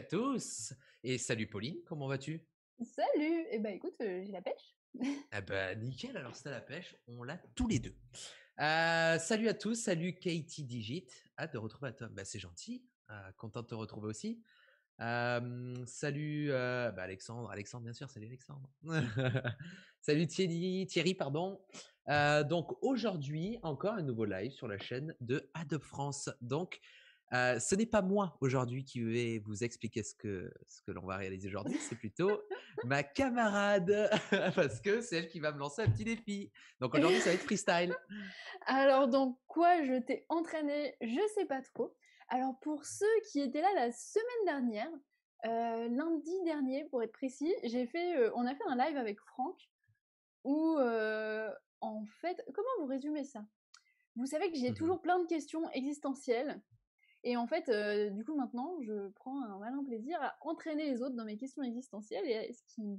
à tous et salut Pauline, comment vas-tu Salut et eh ben écoute, euh, j'ai la pêche. ah bah nickel, alors c'est à la pêche, on l'a tous les deux. Euh, salut à tous, salut Katie Digit, hâte de retrouver à toi, bah, c'est gentil, euh, content de te retrouver aussi. salut bah, Alexandre, Alexandre bien sûr, salut Alexandre. salut Thierry, Thierry pardon. donc aujourd'hui encore un nouveau live sur la chaîne de Adobe France. Donc ce n'est pas moi aujourd'hui qui vais vous expliquer ce que, ce que l'on va réaliser aujourd'hui, c'est plutôt ma camarade, parce que c'est elle qui va me lancer un petit défi. Donc aujourd'hui, ça va être freestyle. Alors, dans quoi je t'ai entraîné, je sais pas trop. Alors, pour ceux qui étaient là la semaine dernière, lundi dernier, pour être précis, j'ai fait, on a fait un live avec Franck où, en fait, comment vous résumez ça Vous savez que j'ai mmh toujours plein de questions existentielles et en fait, euh, du coup, maintenant, je prends un malin plaisir à entraîner les autres dans mes questions existentielles et à ce qu'ils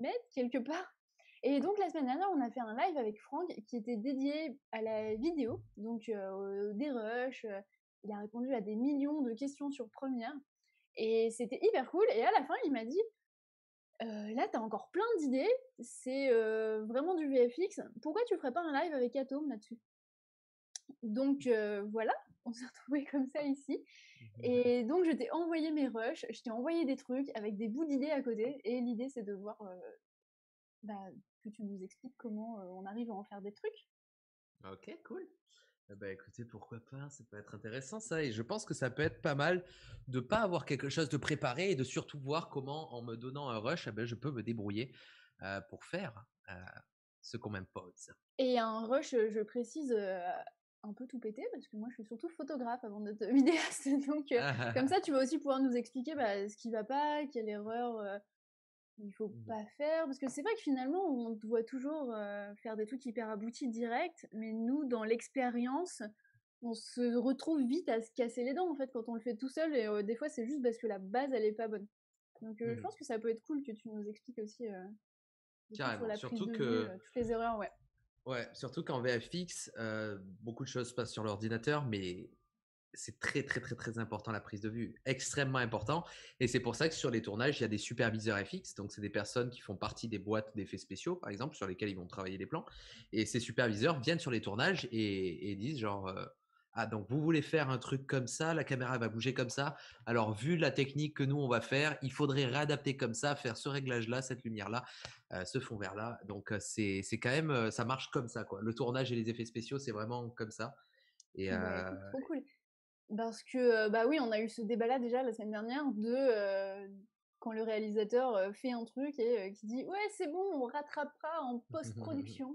m'aident quelque part. Et donc, la semaine dernière, on a fait un live avec Franck qui était dédié à la vidéo, donc euh, des rushs. Euh, il a répondu à des millions de questions sur Première. Et c'était hyper cool. Et à la fin, il m'a dit Là, t'as encore plein d'idées. C'est vraiment du VFX. Pourquoi tu ferais pas un live avec Atom là-dessus donc voilà, on s'est retrouvés comme ça ici. Mmh et donc, je t'ai envoyé mes rushs, je t'ai envoyé des trucs avec des bouts d'idées à côté. Et l'idée, c'est de voir euh, bah, que tu nous expliques comment euh, on arrive à en faire des trucs. Ok, cool. Eh ben, écoutez, pourquoi pas, ça peut être intéressant ça, et je pense que ça peut être pas mal de pas avoir quelque chose de préparé et de surtout voir comment en me donnant un rush, eh ben, je peux me débrouiller euh, pour faire ce qu'on m'impose. Et un rush, je précise, un peu tout péter parce que moi je suis surtout photographe avant d'être vidéaste. Donc euh, comme ça tu vas aussi pouvoir nous expliquer bah, ce qui va pas, quelle erreur euh, il faut mmh. pas faire. Parce que c'est vrai que finalement on doit toujours euh, faire des trucs hyper aboutis direct, mais nous dans l'expérience on se retrouve vite à se casser les dents en fait quand on le fait tout seul et des fois c'est juste parce que la base elle est pas bonne. Donc je mmh. pense que ça peut être cool que tu nous expliques aussi. Carrément, surtout que... toutes les erreurs, ouais. Ouais, surtout qu'en VFX, euh, beaucoup de choses passent sur l'ordinateur, mais c'est très très très très important la prise de vue, extrêmement important. Et c'est pour ça que sur les tournages, il y a des superviseurs FX, donc c'est des personnes qui font partie des boîtes d'effets spéciaux, par exemple, sur lesquelles ils vont travailler les plans. Et ces superviseurs viennent sur les tournages et, disent genre, euh, ah donc vous voulez faire un truc comme ça, la caméra va bouger comme ça. Alors vu la technique que nous on va faire, il faudrait réadapter comme ça, faire ce réglage là, cette lumière là, euh, ce fond vert là. Donc euh, c'est quand même euh, ça marche comme ça quoi. Le tournage et les effets spéciaux c'est vraiment comme ça. Et bah, trop cool. Parce que bah oui, on a eu ce débat là déjà la semaine dernière de quand le réalisateur fait un truc et qui dit ouais c'est bon on rattrapera en post production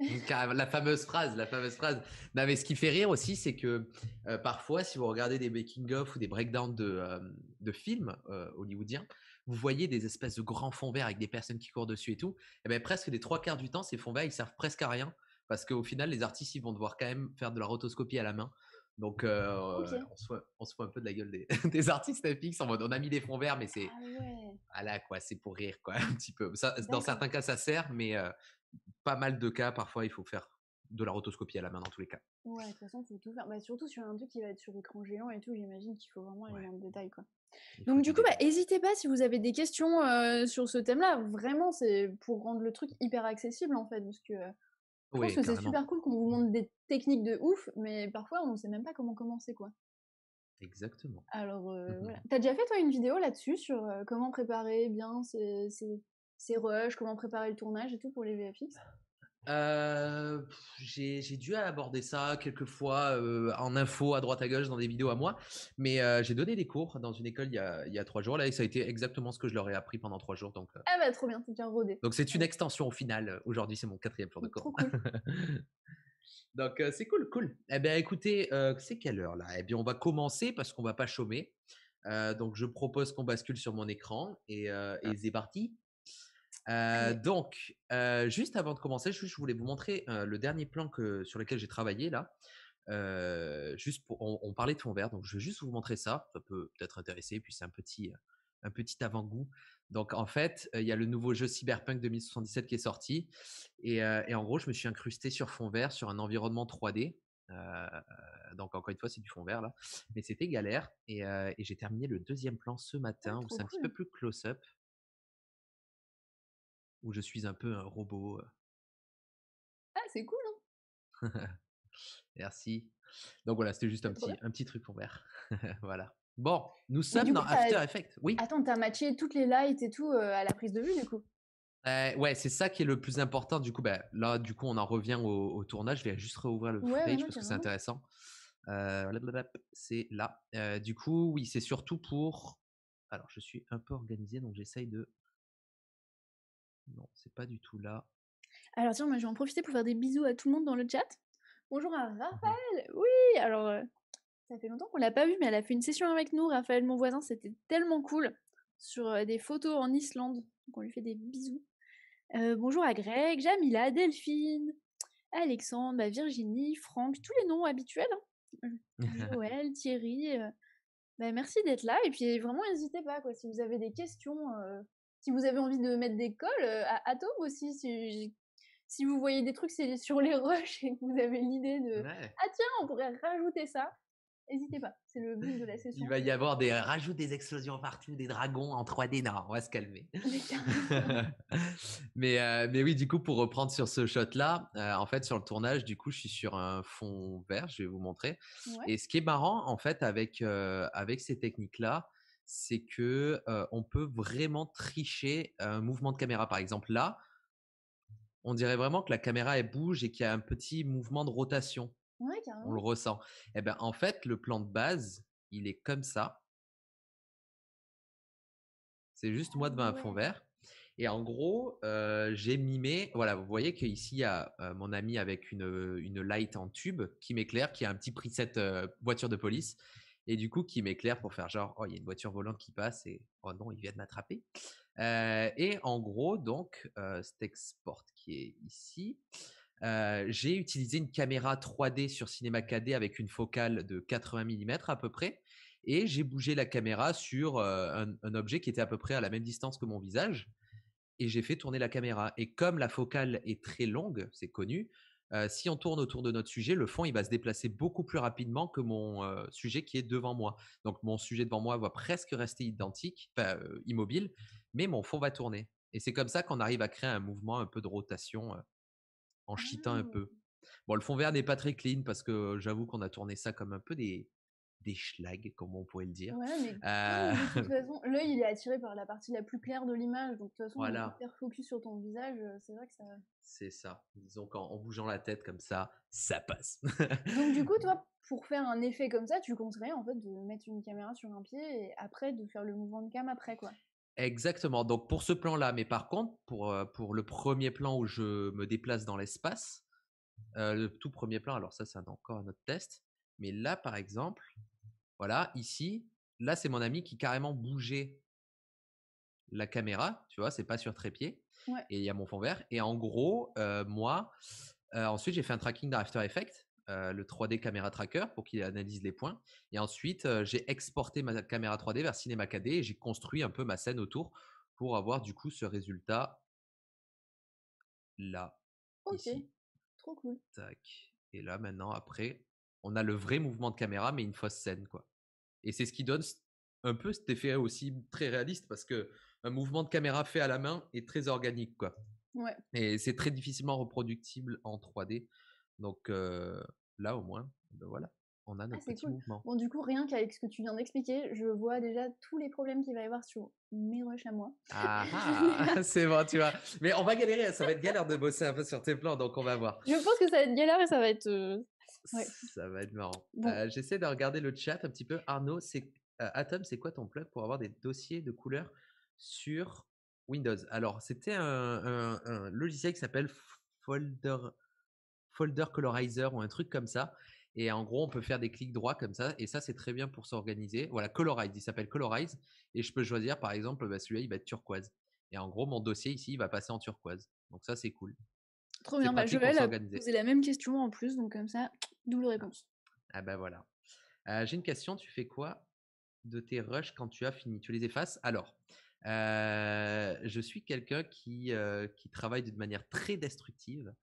la fameuse phrase, la fameuse phrase. mais ce qui fait rire aussi, c'est que euh, parfois, si vous regardez des making-of ou des breakdowns de, euh, de films euh, hollywoodiens, vous voyez des espèces de grands fonds verts avec des personnes qui courent dessus et tout. Et eh bien, presque des trois quarts du temps, ces fonds verts, ils servent presque à rien parce qu'au final, les artistes, ils vont devoir quand même faire de la rotoscopie à la main. Donc, on, se fout, un peu de la gueule des, artistes FX en on a mis des fonds verts, mais c'est. Ah ouais. Ah quoi, c'est pour rire, quoi, un petit peu. Ça, dans certains cas, ça sert, mais pas mal de cas, parfois, il faut faire de la rotoscopie à la main dans tous les cas. Ouais, de toute façon, il faut tout faire. Bah, surtout sur un truc qui va être sur écran géant et tout, j'imagine qu'il faut vraiment aller ouais. dans le détail. Donc, du coup, bah, n'hésitez pas si vous avez des questions euh, sur ce thème-là. Vraiment, c'est pour rendre le truc hyper accessible en fait. Parce que euh, je pense que c'est super cool qu'on vous montre des techniques de ouf, mais parfois, on ne sait même pas comment commencer. quoi. Exactement. Alors, euh, mmh T'as déjà fait, toi, une vidéo là-dessus sur comment préparer bien ces ces rushs, comment préparer le tournage et tout pour les VFX euh, j'ai, dû aborder ça quelques fois euh, en info à droite à gauche dans des vidéos à moi, mais euh, j'ai donné des cours dans une école il y, a, trois jours là et ça a été exactement ce que je leur ai appris pendant trois jours donc. Ah bah trop bien, c'est bien rodé. Donc c'est une extension au final. Aujourd'hui c'est mon quatrième jour de cours. donc c'est cool, cool. Eh bien écoutez, c'est quelle heure là Eh bien on va commencer parce qu'on va pas chômer. donc je propose qu'on bascule sur mon écran et, et ah. c'est parti donc, juste avant de commencer, je, voulais vous montrer le dernier plan que, sur lequel j'ai travaillé là. juste pour, on, parlait de fond vert, donc je vais juste vous montrer ça. Ça peut peut-être intéresser, puis c'est un petit, un petit avant-goût. Donc en fait, il y a le nouveau jeu Cyberpunk 2077 qui est sorti, et, en gros, je me suis incrusté sur fond vert, sur un environnement 3D. donc encore une fois, c'est du fond vert là, mais c'était galère, et, j'ai terminé le deuxième plan ce ah, matin, où c'est un petit peu plus close-up où je suis un peu un robot. Ah, c'est cool, hein Merci. Donc voilà, c'était juste un bah, petit, un petit truc pour faire. voilà. Bon, nous sommes dans After Effects. Oui. Attends, t'as matché toutes les lights et tout à la prise de vue, du coup bah, ouais, c'est ça qui est le plus important. Du coup, ben là, du coup, on en revient au, tournage. Je vais juste rouvrir le footage parce que c'est intéressant. c'est là. du coup, oui, c'est surtout pour. Alors, je suis un peu organisé, donc j'essaye de non, c'est pas du tout là. Alors tiens, je vais en profiter pour faire des bisous à tout le monde dans le chat. Bonjour à Raphaël. Oui, alors euh, ça fait longtemps qu'on l'a pas vu, mais elle a fait une session avec nous, Raphaël, mon voisin, c'était tellement cool sur euh, des photos en Islande. Donc on lui fait des bisous. Euh, bonjour à Greg, Jamila, Delphine, Alexandre, bah, Virginie, Franck, tous les noms habituels. Hein. Joël, Thierry. Bah, merci d'être là et puis vraiment n'hésitez pas quoi, si vous avez des questions si vous avez envie de mettre des cols, euh, à Atom aussi, si, vous voyez des trucs sur les rushs et que vous avez l'idée de ah tiens on pourrait rajouter ça n'hésitez pas c'est le but de la session il va y avoir des rajouts, des explosions partout des dragons en 3D non on va se calmer mais euh, mais oui du coup pour reprendre sur ce shot là euh, en fait sur le tournage du coup je suis sur un fond vert je vais vous montrer et ce qui est marrant en fait avec avec ces techniques là c'est que on peut vraiment tricher un mouvement de caméra. Par exemple, là, on dirait vraiment que la caméra elle bouge et qu'il y a un petit mouvement de rotation. on le ressent. Et eh ben en fait, le plan de base, il est comme ça. C'est juste moi devant un fond vert. Et en gros, j'ai mimé. Voilà, vous voyez qu'ici, il y a mon ami avec une, une light en tube qui m'éclaire, qui a un petit preset voiture de police et du coup qui m'éclaire pour faire genre oh il y a une voiture volante qui passe et oh non il vient de m'attraper et en gros donc cet export qui est ici j'ai utilisé une caméra 3D sur Cinema 4D avec une focale de 80 mm à peu près et j'ai bougé la caméra sur un, un, objet qui était à peu près à la même distance que mon visage et j'ai fait tourner la caméra et comme la focale est très longue c'est connu si on tourne autour de notre sujet, le fond, il va se déplacer beaucoup plus rapidement que mon sujet qui est devant moi. Donc, mon sujet devant moi va presque rester identique, immobile, mais mon fond va tourner. Et c'est comme ça qu'on arrive à créer un mouvement un peu de rotation en chitant un ah. peu. Bon, le fond vert n'est pas très clean parce que j'avoue qu'on a tourné ça comme un peu des, des schlags, comme on pourrait le dire. Ouais, mais, euh, de toute façon, l'œil, il est attiré par la partie la plus claire de l'image. Donc, de toute façon, focus sur ton visage, euh, c'est vrai que ça. C'est ça. Disons qu'en en bougeant la tête comme ça, ça passe. donc, du coup, toi, pour faire un effet comme ça, tu conseillerais en fait de mettre une caméra sur un pied et après de faire le mouvement de cam après, quoi. Exactement. Donc, pour ce plan-là, mais par contre, pour, euh, pour le premier plan où je me déplace dans l'espace, le tout premier plan, alors ça, c'est encore un autre test. Mais là, par exemple, voilà, ici, là, c'est mon ami qui carrément bougeait la caméra, tu vois, c'est pas sur trépied. Et il y a mon fond vert. Et en gros, euh, moi, euh, ensuite, j'ai fait un tracking dans After Effects, euh, le 3D caméra tracker, pour qu'il analyse les points. Et ensuite, j'ai exporté ma caméra 3D vers Cinema 4D et j'ai construit un peu ma scène autour pour avoir du coup ce résultat là. Ok, trop cool. Et là, maintenant, après, on a le vrai mouvement de caméra, mais une fausse scène, quoi. Et c'est ce qui donne un peu cet effet aussi très réaliste, parce que un mouvement de caméra fait à la main est très organique, quoi. Et c'est très difficilement reproductible en 3D. Donc euh, là, au moins, eh ben voilà, on a ah, notre Bon, du coup, rien qu'avec ce que tu viens d'expliquer, je vois déjà tous les problèmes qu'il va y avoir sur mes rushs à moi. Ah, ah, c'est bon, tu vois. Mais on va galérer, ça va être galère de bosser un peu sur tes plans, donc on va voir. Je pense que ça va être galère et ça va être, euh, ça va être marrant. Bah, j'essaie de regarder le chat un petit peu. Arnaud, c'est euh, Atom, c'est quoi ton plug pour avoir des dossiers de couleurs sur Windows Alors, c'était un, logiciel qui s'appelle Folder, Colorizer ou un truc comme ça. Et en gros, on peut faire des clics droits comme ça. Et ça, c'est très bien pour s'organiser. Voilà, Colorize, il s'appelle Colorize. Et je peux choisir, par exemple, bah, celui-là, il va être turquoise. Et en gros, mon dossier ici, il va passer en turquoise. Donc ça, c'est cool. Trop bien, je vais la la même question en plus, donc comme ça, double ah. réponse. Ah bah voilà. Euh, j'ai une question, tu fais quoi de tes rushs quand tu as fini Tu les effaces Alors, euh, je suis quelqu'un qui, euh, qui travaille de manière très destructive,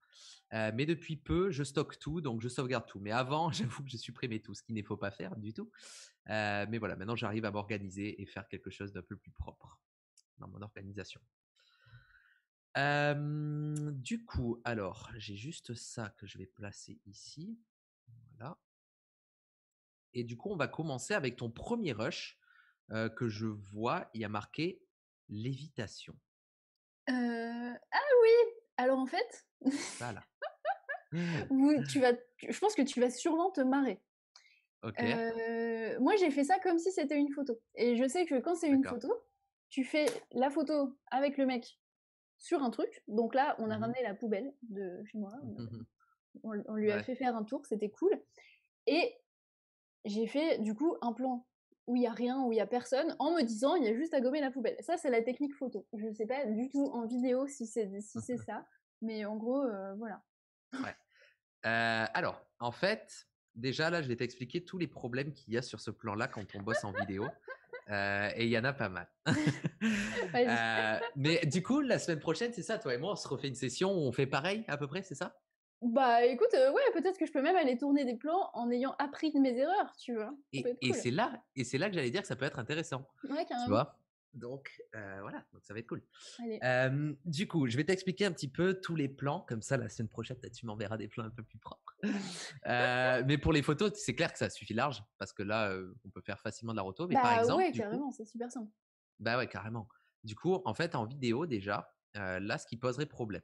mais depuis peu, je stocke tout, donc je sauvegarde tout. Mais avant, j'avoue que je supprimais tout, ce qu'il ne faut pas faire du tout. mais voilà, maintenant, j'arrive à m'organiser et faire quelque chose d'un peu plus propre dans mon organisation du coup, alors, j'ai juste ça que je vais placer ici. Voilà. Et du coup, on va commencer avec ton premier rush que je vois. Il y a marqué lévitation. ah oui, alors en fait. Voilà. tu vas, je pense que tu vas sûrement te marrer. moi, j'ai fait ça comme si c'était une photo. Et je sais que quand c'est une photo, tu fais la photo avec le mec sur un truc. Donc là, on a mmh ramené la poubelle de chez moi. Mmh on, lui a fait faire un tour, c'était cool. Et j'ai fait du coup un plan où il n'y a rien, où il n'y a personne, en me disant il y a juste à gommer la poubelle. Ça, c'est la technique photo. Je ne sais pas du tout en vidéo si c'est si c'est ça, mais en gros, euh, voilà. Euh, alors, en fait, déjà là, je vais t'expliquer tous les problèmes qu'il y a sur ce plan-là quand on bosse en vidéo. Euh, et il y en a pas mal. Euh, mais du coup, la semaine prochaine, c'est ça, toi et moi, on se refait une session où on fait pareil à peu près, c'est ça Bah écoute, euh, ouais, peut-être que je peux même aller tourner des plans en ayant appris de mes erreurs, tu vois. et, c'est là, là que j'allais dire que ça peut être intéressant. tu vois donc euh, voilà, donc ça va être cool. Euh, du coup, je vais t'expliquer un petit peu tous les plans, comme ça la semaine prochaine, peut-être tu m'enverras des plans un peu plus propres. Euh, mais pour les photos, c'est clair que ça suffit large, parce que là, on peut faire facilement de la roto. Mais par bah exemple, carrément, c'est super simple. Bah ouais, carrément. Du coup, en fait, en vidéo déjà, là, ce qui poserait problème,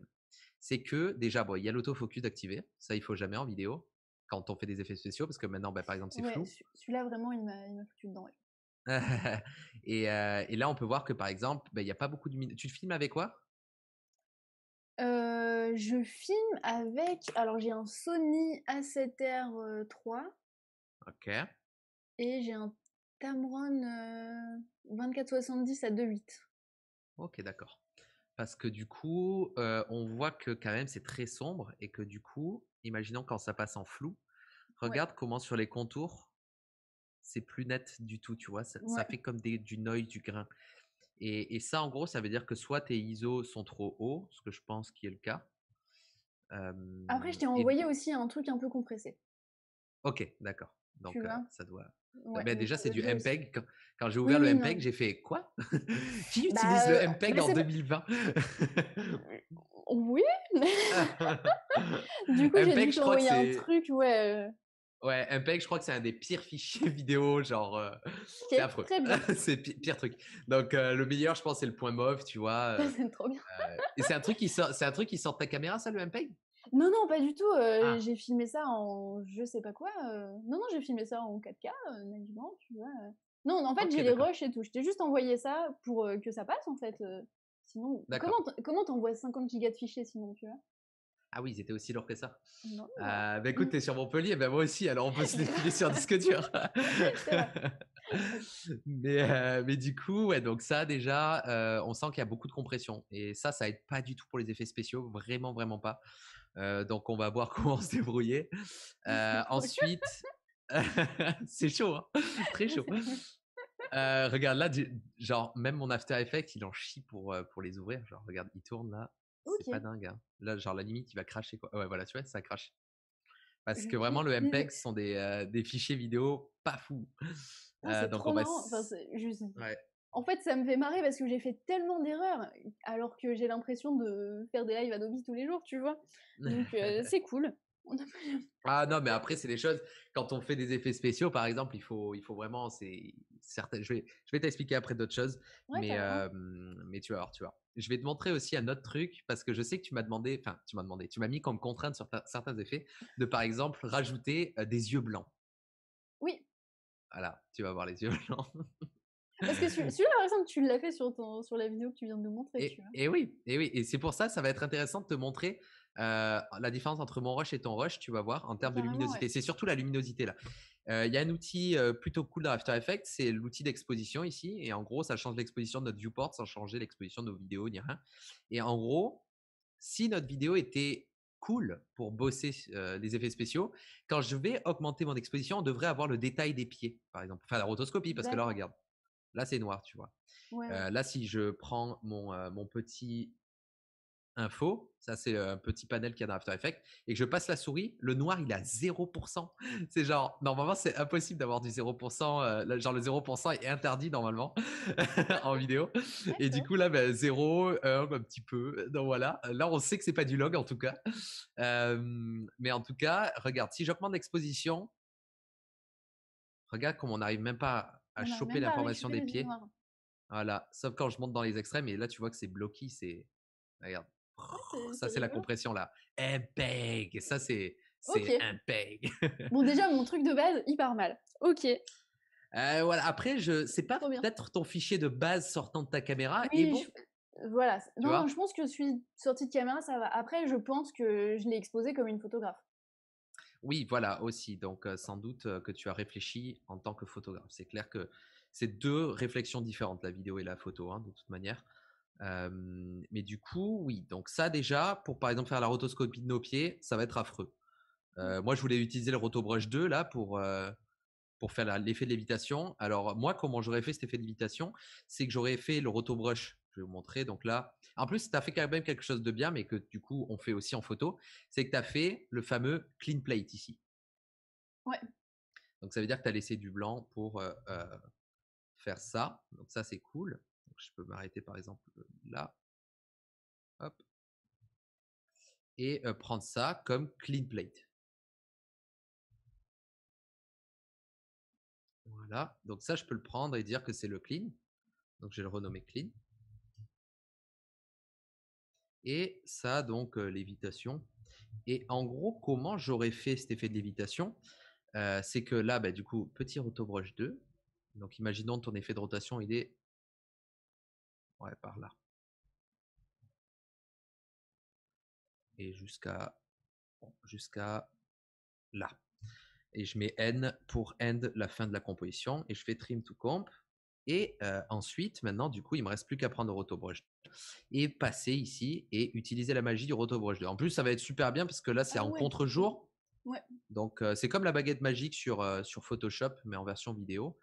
c'est que déjà, il y a l'autofocus activé ça, il faut jamais en vidéo quand on fait des effets spéciaux, parce que maintenant, bah, par exemple, c'est flou. Celui-là, vraiment, il m'a foutu dedans. et, là, on peut voir que par exemple, bah, il n'y a pas beaucoup de Tu filmes avec quoi Je filme avec. Alors, j'ai un Sony A7R 3. Ok. Et j'ai un Tamron 24-70 à 2.8. Ok, d'accord. Parce que du coup, on voit que quand même c'est très sombre et que du coup, imaginons quand ça passe en flou, regarde comment sur les contours, c'est plus net du tout, tu vois. Ça, fait comme des, du noyau, du grain. Et, ça, en gros, ça veut dire que soit tes ISO sont trop hauts, ce que je pense qui est le cas. Après, je t'ai envoyé aussi un truc un peu compressé. Ok, d'accord. Donc, euh, ça doit. déjà, c'est du MPEG. Quand, j'ai ouvert le MPEG, j'ai fait quoi Qui bah, utilise le MPEG bah, en 2020 Oui. du coup, j'ai e dû t'envoyer un truc, ouais. Euh, Ouais, Mpeg, je crois que c'est un des pires fichiers vidéo, genre euh, c'est affreux. c'est pire, truc. Donc euh, le meilleur, je pense, c'est le point mauve, tu vois. Euh, trop bien. et c'est un truc qui sort, c'est un truc qui sort de ta caméra, ça, le Mpeg Non, non, pas du tout. Ah. J'ai filmé ça en, je sais pas quoi. Non, non, j'ai filmé ça en 4K, tu vois. Non, en fait, j'ai les rushs et tout. Je t'ai juste envoyé ça pour que ça passe, en fait. Sinon, comment comment t'envoies 50 gigas de fichiers, sinon, tu vois ah oui, ils étaient aussi lourds que ça. Non. Euh, bah écoute, t'es sur Montpellier, bah moi aussi, alors on peut se défiler sur disque euh, dur. mais, du coup, ouais, donc ça déjà, euh, on sent qu'il y a beaucoup de compression. Et ça, ça aide pas du tout pour les effets spéciaux, vraiment, vraiment pas. Euh, donc on va voir comment on se débrouiller. ensuite, c'est chaud, hein, très chaud. regarde là, genre même mon After Effects, il en chie pour, pour les ouvrir. Genre regarde, il tourne là, c'est pas dingue. Hein. Là, genre, la limite, il va cracher. Quoi. Ouais, voilà, tu vois, ça crache. Parce que vraiment, le MPEG sont des, euh, des fichiers vidéo pas fous. donc, En fait, ça me fait marrer parce que j'ai fait tellement d'erreurs alors que j'ai l'impression de faire des lives Adobe tous les jours, tu vois. Donc, euh, c'est cool. ah non, mais après, c'est des choses. Quand on fait des effets spéciaux, par exemple, il faut, il faut vraiment. Certain... Je vais, je vais t'expliquer après d'autres choses. mais, mais tu vas voir, tu vois je vais te montrer aussi un autre truc parce que je sais que tu m'as demandé, enfin, tu m'as demandé, tu m'as mis comme contrainte sur certains effets de, par exemple, rajouter euh, des yeux blancs. Oui. Voilà, tu vas voir les yeux blancs. Parce que celui-là, par exemple, tu l'as fait sur, ton, sur la vidéo que tu viens de nous montrer. Et, oui, et oui, et c'est pour ça, ça va être intéressant de te montrer euh, la différence entre mon rush et ton rush, tu vas voir, en termes de luminosité. C'est surtout la luminosité là. Euh, il y a un outil euh, plutôt cool dans After Effects, c'est l'outil d'exposition ici. Et en gros, ça change l'exposition de notre viewport sans changer l'exposition de nos vidéos ni rien. Et en gros, si notre vidéo était cool pour bosser des euh, effets spéciaux. Quand je vais augmenter mon exposition, on devrait avoir le détail des pieds, par exemple, faire la rotoscopie, parce que là, regarde, là, c'est noir, tu vois. là, si je prends mon, mon petit info, ça c'est euh, un petit panel qui a dans After Effects, et que je passe la souris, le noir il a 0%. C'est genre, normalement c'est impossible d'avoir du 0%, euh, genre le 0% est interdit normalement en vidéo. Et du coup là, ben, 0, un petit peu. Donc voilà, là on sait que c'est pas du log en tout cas. mais en tout cas, regarde, si j'augmente l'exposition, regarde comme on n'arrive même pas à choper l'information des pieds. Voilà, sauf quand je monte dans les extrêmes, et là tu vois que c'est bloqué, c'est... Regarde. Ah, oh, ça, c'est la compression là. Impeg. Eh, ça, c'est un peg. bon, déjà, mon truc de base, il part mal. Ok. Euh, voilà. Après, je sais pas peut-être ton fichier de base sortant de ta caméra. Oui, et Voilà. Non, je pense que je suis sortie de caméra, ça va. Après, je pense que je l'ai exposé comme une photographe. Oui, voilà aussi. Donc, sans doute que tu as réfléchi en tant que photographe. C'est clair que c'est deux réflexions différentes, la vidéo et la photo, hein, de toute manière mais du coup, oui. Donc ça déjà, pour par exemple faire la rotoscopie de nos pieds, ça va être affreux. Mmh. moi, je voulais utiliser le Rotobrush 2 là pour pour faire l'effet de lévitation. Alors moi, comment j'aurais fait cet effet de lévitation C'est que j'aurais fait le Rotobrush. Je vais vous montrer. Donc là, en plus, tu as fait quand même quelque chose de bien, mais que du coup, on fait aussi en photo. C'est que tu as fait le fameux clean plate ici. Ouais. Donc ça veut dire que tu as laissé du blanc pour euh, faire ça. Donc ça, c'est cool je peux m'arrêter par exemple euh, là. Hop. Et euh, prendre ça comme clean plate. Voilà. Donc ça, je peux le prendre et dire que c'est le clean. Donc je vais le renommer clean. Et ça, donc, euh, lévitation. Et en gros, comment j'aurais fait cet effet de lévitation C'est que là, bah, du coup, petit rotobrush 2. Donc imaginons ton effet de rotation, il est Ouais, par là. Et jusqu'à jusqu'à là. Et je mets n pour end la fin de la composition et je fais trim to comp. Et euh, ensuite, maintenant, du coup, il me reste plus qu'à prendre Rotobrush et passer ici et utiliser la magie du Rotobrush 2. En plus, ça va être super bien parce que là, c'est ah en contre-jour. Ouais. Donc, euh, c'est comme la baguette magique sur, euh, sur Photoshop, mais en version vidéo.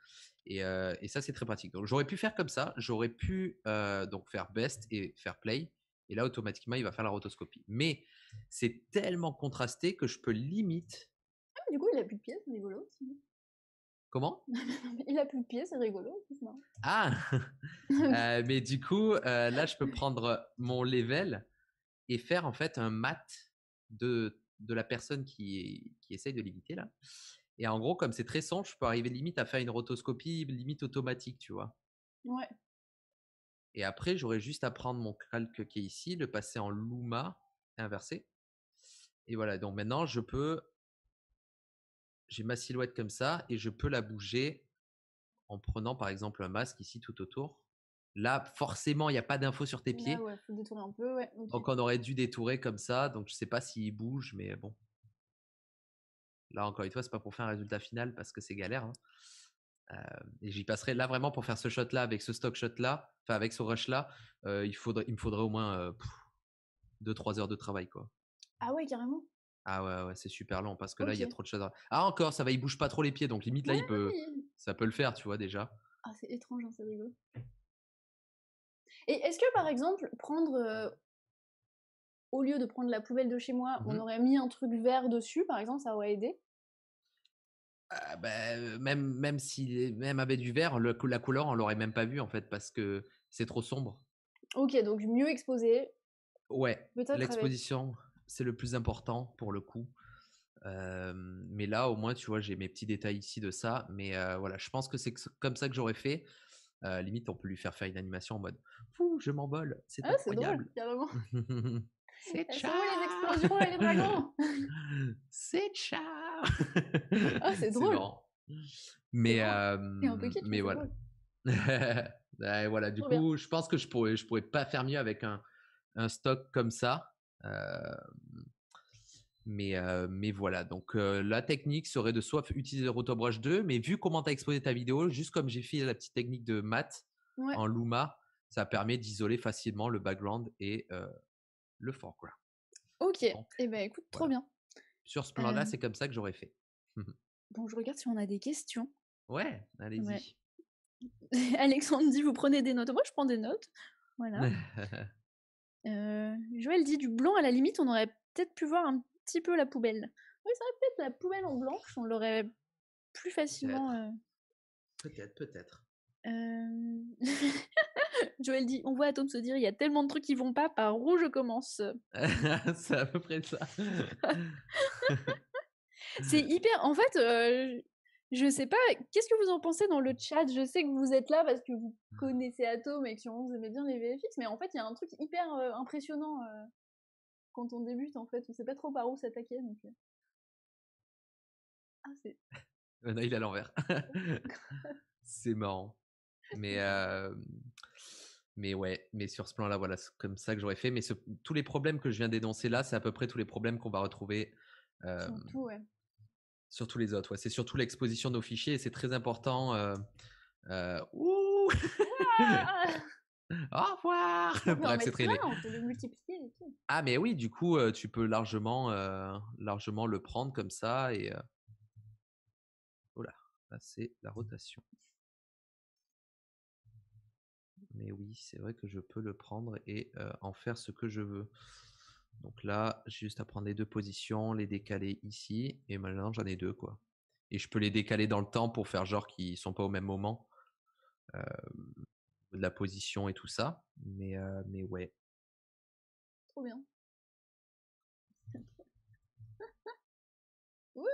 Euh, et, ça, c'est très pratique. Donc, j'aurais pu faire comme ça. J'aurais pu euh, donc faire best et faire play. Et là, automatiquement, il va faire la rotoscopie. Mais c'est tellement contrasté que je peux limite. Ah, du coup, il a plus de pièces, c'est rigolo aussi. Comment Il a plus de pieds, c'est rigolo. Ah, ah euh, Mais du coup, là, je peux prendre mon level et faire en fait un mat de, de la personne qui, qui essaye de l'imiter là. Et en gros, comme c'est très sombre, je peux arriver limite à faire une rotoscopie limite automatique, tu vois. Ouais. Et après, j'aurais juste à prendre mon calque qui est ici, le passer en luma inversé. Et voilà, donc maintenant, je peux. J'ai ma silhouette comme ça et je peux la bouger en prenant par exemple un masque ici tout autour. Là, forcément, il n'y a pas d'infos sur tes pieds. ouais, faut détourner un peu, ouais. Donc, on aurait dû détourer comme ça. Donc, je ne sais pas s'il bouge, mais bon. Là, encore une fois, c'est pas pour faire un résultat final parce que c'est galère. Hein. Euh, et j'y passerai là vraiment pour faire ce shot là avec ce stock shot là, enfin avec ce rush là, euh, il, faudrait, il me faudrait au moins 2-3 euh, heures de travail quoi. Ah ouais, carrément. Ah ouais, ouais c'est super lent parce que là il y a trop de choses. Ah encore, ça va, il bouge pas trop les pieds donc limite là il peut, ça peut le faire, tu vois déjà. Ah c'est étrange, hein, ça Et est-ce que par exemple prendre au lieu de prendre la poubelle de chez moi, mmh on aurait mis un truc vert dessus par exemple, ça aurait aidé ah, bah, euh, même même si même avait du vert, le, la couleur on l'aurait même pas vu en fait parce que c'est trop sombre. Ok, donc mieux exposé. Ouais. L'exposition, c'est le plus important pour le coup. Euh, mais là, au moins, tu vois, j'ai mes petits détails ici de ça. Mais euh, voilà, je pense que c'est comme ça que j'aurais fait. limite, on peut lui faire faire une animation en mode Fou, je m'envole, c'est ah, incroyable. C'est drôle, carrément. c'est C'est ciao ah, C'est drôle Mais, euh, mais voilà. voilà, du coup, je pense que je pourrais, je pourrais pas faire mieux avec un, un stock comme ça. Euh, mais, euh, mais voilà, donc la technique serait de soit utiliser le rotobrush 2, mais vu comment tu as exposé ta vidéo, juste comme j'ai fait la petite technique de maths en Luma, ça permet d'isoler facilement le background et le foreground. Ok, et eh ben écoute, trop bien. Sur ce plan-là, c'est comme ça que j'aurais fait. Mmh bon, je regarde si on a des questions. Ouais, allez-y. Alexandre dit, vous prenez des notes. Moi, je prends des notes. Voilà. Joël dit, du blanc, à la limite, on aurait peut-être pu voir un petit peu la poubelle. Oui, ça aurait peut-être la poubelle en blanche, on l'aurait plus facilement. Peut-être, peut-être. Joël dit On voit Atom se dire, il y a tellement de trucs qui vont pas, par où je commence C'est à peu près ça. c'est hyper. En fait, je sais pas, qu'est-ce que vous en pensez dans le chat Je sais que vous êtes là parce que vous connaissez Atom et que vous aimez bien les VFX, mais en fait, il y a un truc hyper impressionnant quand on débute, en fait. On sait pas trop par où s'attaquer. Donc... Ah, c'est. il est à l'envers. c'est marrant. Mais, mais ouais, mais sur ce plan-là, voilà, c'est comme ça que j'aurais fait. Mais tous les problèmes que je viens d'énoncer là, c'est à peu près tous les problèmes qu'on va retrouver. surtout, Sur tous les autres, C'est surtout l'exposition de nos fichiers et c'est très important. Euh, euh, Au revoir Ah mais oui, du coup, tu peux largement, euh, largement le prendre comme ça et... Oh c'est la rotation mais oui, c'est vrai que je peux le prendre et euh, en faire ce que je veux. Donc là, j'ai juste à prendre les deux positions, les décaler ici, et maintenant j'en ai deux, quoi. Et je peux les décaler dans le temps pour faire genre qu'ils sont pas au même moment euh, de la position et tout ça. Mais, euh, mais ouais. Trop bien. Wouh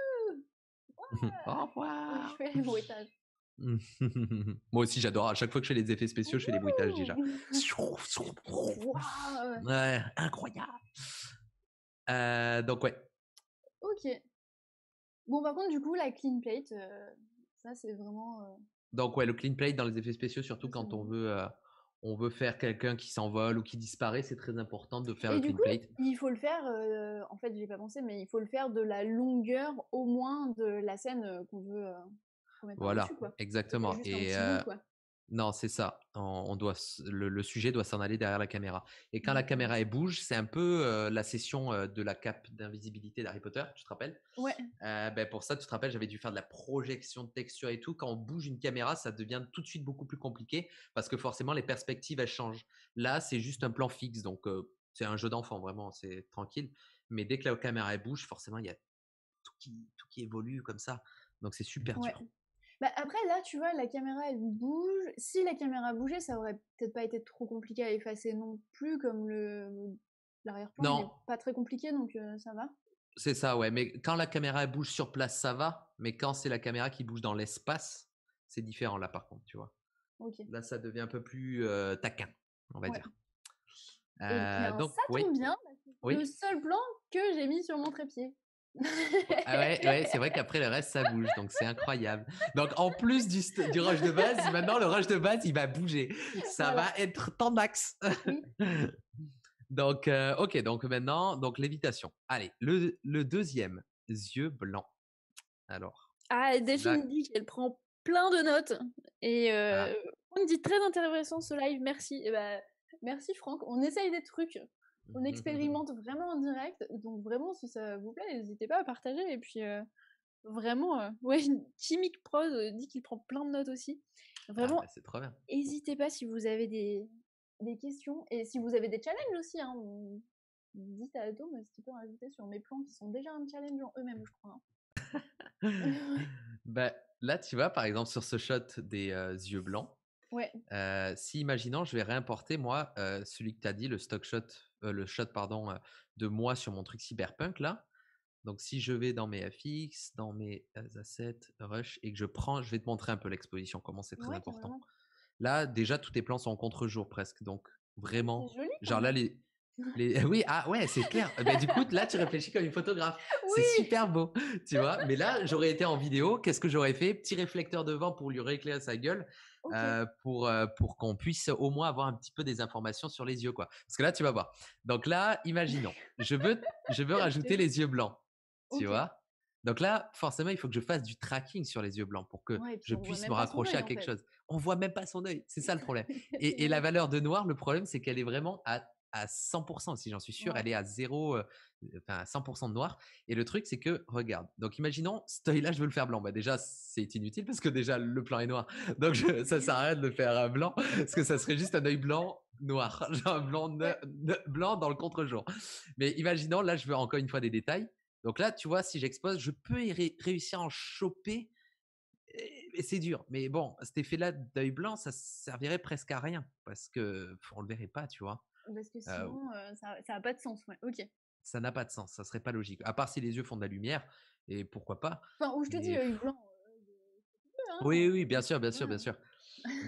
Au revoir. Je fais les bruitages. Moi aussi, j'adore. À chaque fois que je fais les effets spéciaux, je fais les bruitages déjà. ouais, incroyable. Euh, donc, ouais. Ok. Bon, par contre, du coup, la clean plate, euh, ça, c'est vraiment. Euh, donc, ouais, le clean plate dans les effets spéciaux, surtout quand on veut, on veut faire quelqu'un qui s'envole ou qui disparaît, c'est très important de faire Et le du clean coup, plate. Il faut le faire, en fait, je j'ai pas pensé, mais il faut le faire de la longueur au moins de la scène qu'on veut voilà, exactement. Et non, c'est ça. On, doit le, sujet doit s'en aller derrière la caméra. Et quand la caméra elle bouge, c'est un peu la session de la cape d'invisibilité d'Harry Potter. Tu te rappelles Ouais. Ben, pour ça, tu te rappelles, j'avais dû faire de la projection de texture et tout. Quand on bouge une caméra, ça devient tout de suite beaucoup plus compliqué parce que forcément les perspectives elles changent. Là, c'est juste un plan fixe, donc c'est un jeu d'enfant vraiment, c'est tranquille. Mais dès que la caméra elle bouge, forcément il y a tout qui, évolue comme ça. Donc c'est super dur. Bah, après, là, tu vois, la caméra, elle bouge. Si la caméra bougeait, ça aurait peut-être pas été trop compliqué à effacer non plus, comme le l'arrière-plan Non, pas très compliqué, donc euh, ça va. C'est ça, ouais. Mais quand la caméra bouge sur place, ça va. Mais quand c'est la caméra qui bouge dans l'espace, c'est différent là, par contre, tu vois. Là, ça devient un peu plus euh, taquin, on va dire. Eh euh, donc, ça tombe bien, le seul plan que j'ai mis sur mon trépied. Ah c'est vrai qu'après le reste ça bouge, donc c'est incroyable. Donc en plus du, du, rush de base, maintenant le rush de base il va bouger, ça va être tant max. donc euh, ok, donc maintenant donc lévitation. Allez, le, deuxième, yeux blancs. Alors. Ah déjà me dit qu'elle prend plein de notes et ah. euh, on dit très intéressant ce live, merci. Eh ben, merci Franck, on essaye des trucs on mmh, mmh, mmh. expérimente vraiment en direct. Donc vraiment, si ça vous plaît, n'hésitez pas à partager. Et puis vraiment, ouais, Chimique Prose dit qu'il prend plein de notes aussi. Ah vraiment, bah, c'est N'hésitez pas si vous avez des, questions et si vous avez des challenges aussi. Hein, dites à Atom ce qu'il peut rajouter sur mes plans qui sont déjà un challenge en eux-mêmes, je crois. Hein. Bah, là, tu vois, par exemple, sur ce shot des yeux blancs, si, imaginons, je vais réimporter, moi, celui que tu as dit, le stock shot, le shot, pardon, de moi sur mon truc cyberpunk, là. Donc, si je vais dans mes affixes dans mes assets, rush, et que je prends, je vais te montrer un peu l'exposition, comment c'est très important. Là, déjà, tous tes plans sont en contre-jour presque. Donc, vraiment. genre là, les, les. Oui, ah ouais, c'est clair. Mais bah, du coup, là, tu réfléchis comme une photographe. C'est super beau, tu vois. Mais là, j'aurais été en vidéo. Qu'est-ce que j'aurais fait Petit réflecteur devant pour lui rééclairer sa gueule pour, pour qu'on puisse au moins avoir un petit peu des informations sur les yeux. Quoi. Parce que là, tu vas voir. Donc là, imaginons, je veux, je veux rajouter les yeux blancs. Tu vois donc là, forcément, il faut que je fasse du tracking sur les yeux blancs pour que je puisse me raccrocher à quelque chose. On voit même pas son œil, c'est ça le problème. et, la valeur de noir, le problème, c'est qu'elle est vraiment à à 100%, si j'en suis sûr, elle est à 0, enfin 100% de noir. Et le truc, c'est que, regarde, donc imaginons, cet œil-là, je veux le faire blanc. Bah déjà, c'est inutile parce que déjà, le plan est noir. Donc, ça s'arrête de le faire euh, blanc parce que ça serait juste un œil blanc noir, un blanc, blanc dans le contre-jour. Mais imaginons, là, je veux encore une fois des détails. Donc là, tu vois, si j'expose, je peux y réussir à en choper. Et c'est dur. Mais bon, cet effet-là d'œil blanc, ça servirait presque à rien parce que on le verrait pas, tu vois. Parce que ah sinon, euh, ça n'a pas de sens. Ok. Ça n'a pas de sens, ça serait pas logique. À part si les yeux font de la lumière, et pourquoi pas. Enfin, je te dis, blanc. Euh, oui, hein, oui, bien sûr, bien sûr, hein. bien sûr.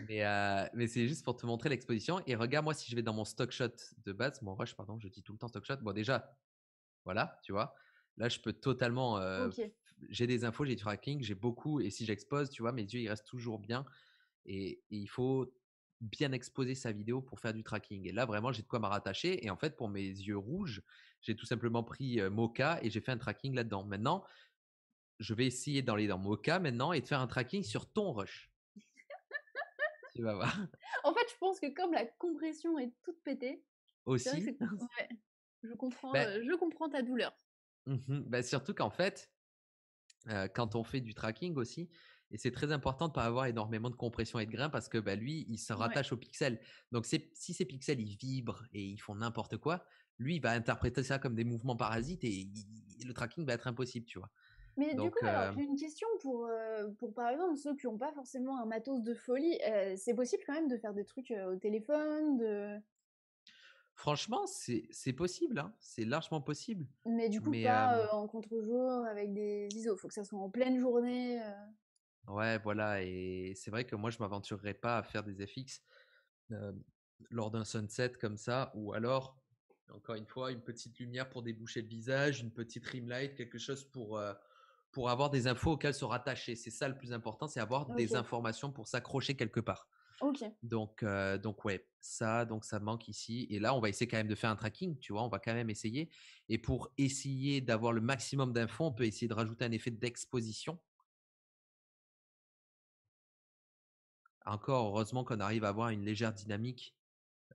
mais, euh, mais c'est juste pour te montrer l'exposition. Et regarde, moi, si je vais dans mon stock shot de base, mon rush, pardon, je dis tout le temps stock shot. Bon, déjà, voilà, tu vois. Là, je peux totalement. J'ai des infos, j'ai du tracking, j'ai beaucoup. Et si j'expose, tu vois, mes yeux, ils restent toujours bien. et il faut bien exposer sa vidéo pour faire du tracking. Et là, vraiment, j'ai de quoi me rattacher. Et en fait, pour mes yeux rouges, j'ai tout simplement pris euh, Mocha et j'ai fait un tracking là-dedans. Maintenant, je vais essayer d'aller dans Mocha maintenant et de faire un tracking sur ton rush. tu vas voir. En fait, je pense que comme la compression est toute pétée, aussi. je, comprends, ben euh, je comprends ta douleur. Mmh ben, surtout qu'en fait, euh, quand on fait du tracking aussi, et c'est très important de pas avoir énormément de compression et de grain parce que bah, lui, il se rattache aux pixels. Donc si ces pixels, ils vibrent et ils font n'importe quoi, lui, il va interpréter ça comme des mouvements parasites et le tracking va être impossible, tu vois. Mais du coup, euh, j'ai une question pour, euh, pour, par exemple, ceux qui n'ont pas forcément un matos de folie. Euh, c'est possible quand même de faire des trucs au téléphone de... Franchement, c'est possible, hein. c'est largement possible. Mais du coup, pas en contre-jour avec des ISO, il faut que ça soit en pleine journée. Ouais, voilà. Et c'est vrai que moi, je m'aventurerais pas à faire des FX lors d'un sunset comme ça, ou alors, encore une fois, une petite lumière pour déboucher le visage, une petite rim light, quelque chose pour, avoir des infos auxquelles se rattacher. C'est ça le plus important, c'est avoir des informations pour s'accrocher quelque part. Donc, donc ouais, ça, donc ça manque ici. Et là, on va essayer quand même de faire un tracking, tu vois, on va quand même essayer. Et pour essayer d'avoir le maximum d'infos, on peut essayer de rajouter un effet d'exposition encore heureusement qu'on arrive à avoir une légère dynamique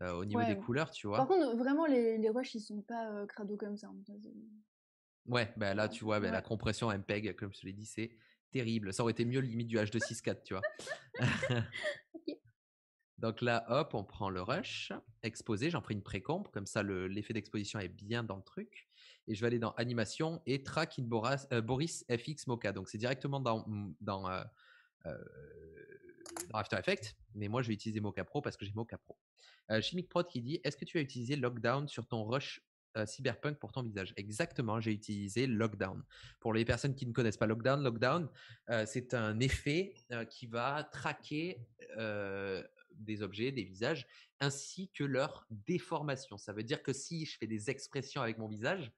au niveau des couleurs, tu vois. Par contre, vraiment, les, rushs, ils sont pas crado comme ça. Hein, ouais, ben là, tu vois, bah, la compression MPEG, comme je te l'ai dit, c'est terrible. Ça aurait été mieux limite du H264, tu vois. Donc là, hop, on prend le rush, exposé, j'en prends une précomp, comme ça l'effet d'exposition est bien dans le truc. Et je vais aller dans animation et track in euh, Boris, Boris FX Mocha. Donc c'est directement dans, dans euh, After Effects, mais moi je vais utiliser Mocha Pro parce que j'ai Mocha Pro. Euh, Prod qui dit Est-ce que tu as utilisé Lockdown sur ton rush euh, cyberpunk pour ton visage Exactement, j'ai utilisé Lockdown. Pour les personnes qui ne connaissent pas Lockdown, Lockdown, euh, c'est un effet euh, qui va traquer des objets, des visages, ainsi que leur déformation. Ça veut dire que si je fais des expressions avec mon visage,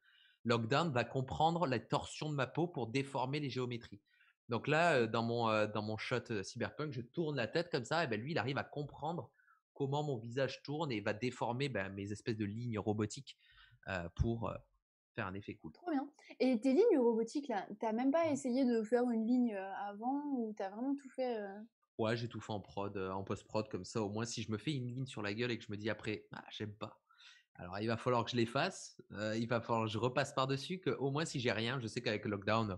Lockdown va comprendre la torsion de ma peau pour déformer les géométries. Donc là, euh, dans mon, euh, dans mon shot euh, cyberpunk, je tourne la tête comme ça, et ben lui, il arrive à comprendre comment mon visage tourne et va déformer ben, mes espèces de lignes robotiques pour faire un effet cool. Trop bien. Et tes lignes robotiques, là, t'as même pas mmh. essayé de faire une ligne avant ou t'as vraiment tout fait Ouais, j'ai tout fait en prod, en post-prod, comme ça, au moins, si je me fais une ligne sur la gueule et que je me dis après, ah, j'aime pas. Alors, il va falloir que je l'efface, il va falloir que je repasse par-dessus, que au moins, si j'ai rien, je sais qu'avec le lockdown,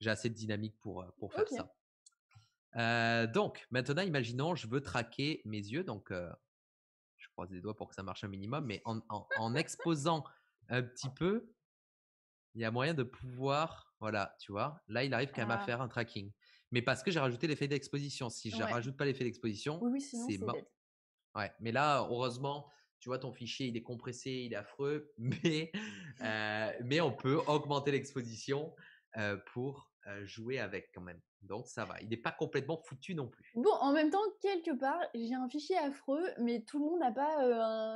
j'ai assez de dynamique pour, pour faire ça. donc, maintenant, imaginons, je veux traquer mes yeux. Donc, je croise les doigts pour que ça marche un minimum, mais en, en, exposant un petit peu, il y a moyen de pouvoir. Voilà, tu vois, là, il arrive quand même à ah. faire un tracking. Mais parce que j'ai rajouté l'effet d'exposition. Si je ne rajoute pas l'effet d'exposition, c'est mort. Ouais, mais là, heureusement, tu vois, ton fichier, il est compressé, il est affreux, mais, mais on peut augmenter l'exposition pour jouer avec quand même. Donc ça va, il n'est pas complètement foutu non plus. Bon, en même temps, quelque part, j'ai un fichier affreux, mais tout le monde n'a pas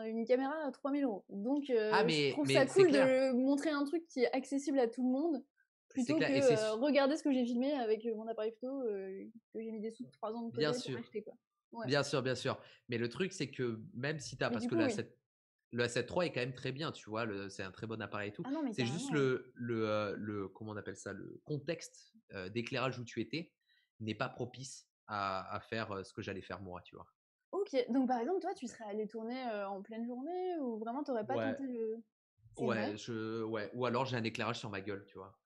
euh, une caméra à 3000 euros. Donc euh, ah, je trouve ça cool de montrer un truc qui est accessible à tout le monde, plutôt que euh, regarder ce que j'ai filmé avec mon appareil photo, que j'ai mis des sous de 3 ans de bien sûr. Bien sûr, bien sûr. Mais le truc, c'est que même si tu as... Parce que là, cette le A7 III est quand même très bien, tu vois, c'est un très bon appareil et tout. Ah c'est juste hein. le, le, euh, le, comment on appelle ça, le contexte euh, d'éclairage où tu étais n'est pas propice à, faire euh, ce que j'allais faire moi, tu vois. Ok, donc par exemple, toi, tu serais allé tourner en pleine journée ou vraiment t'aurais pas tenté le. Ouais, je, ouais, ou alors j'ai un éclairage sur ma gueule, tu vois.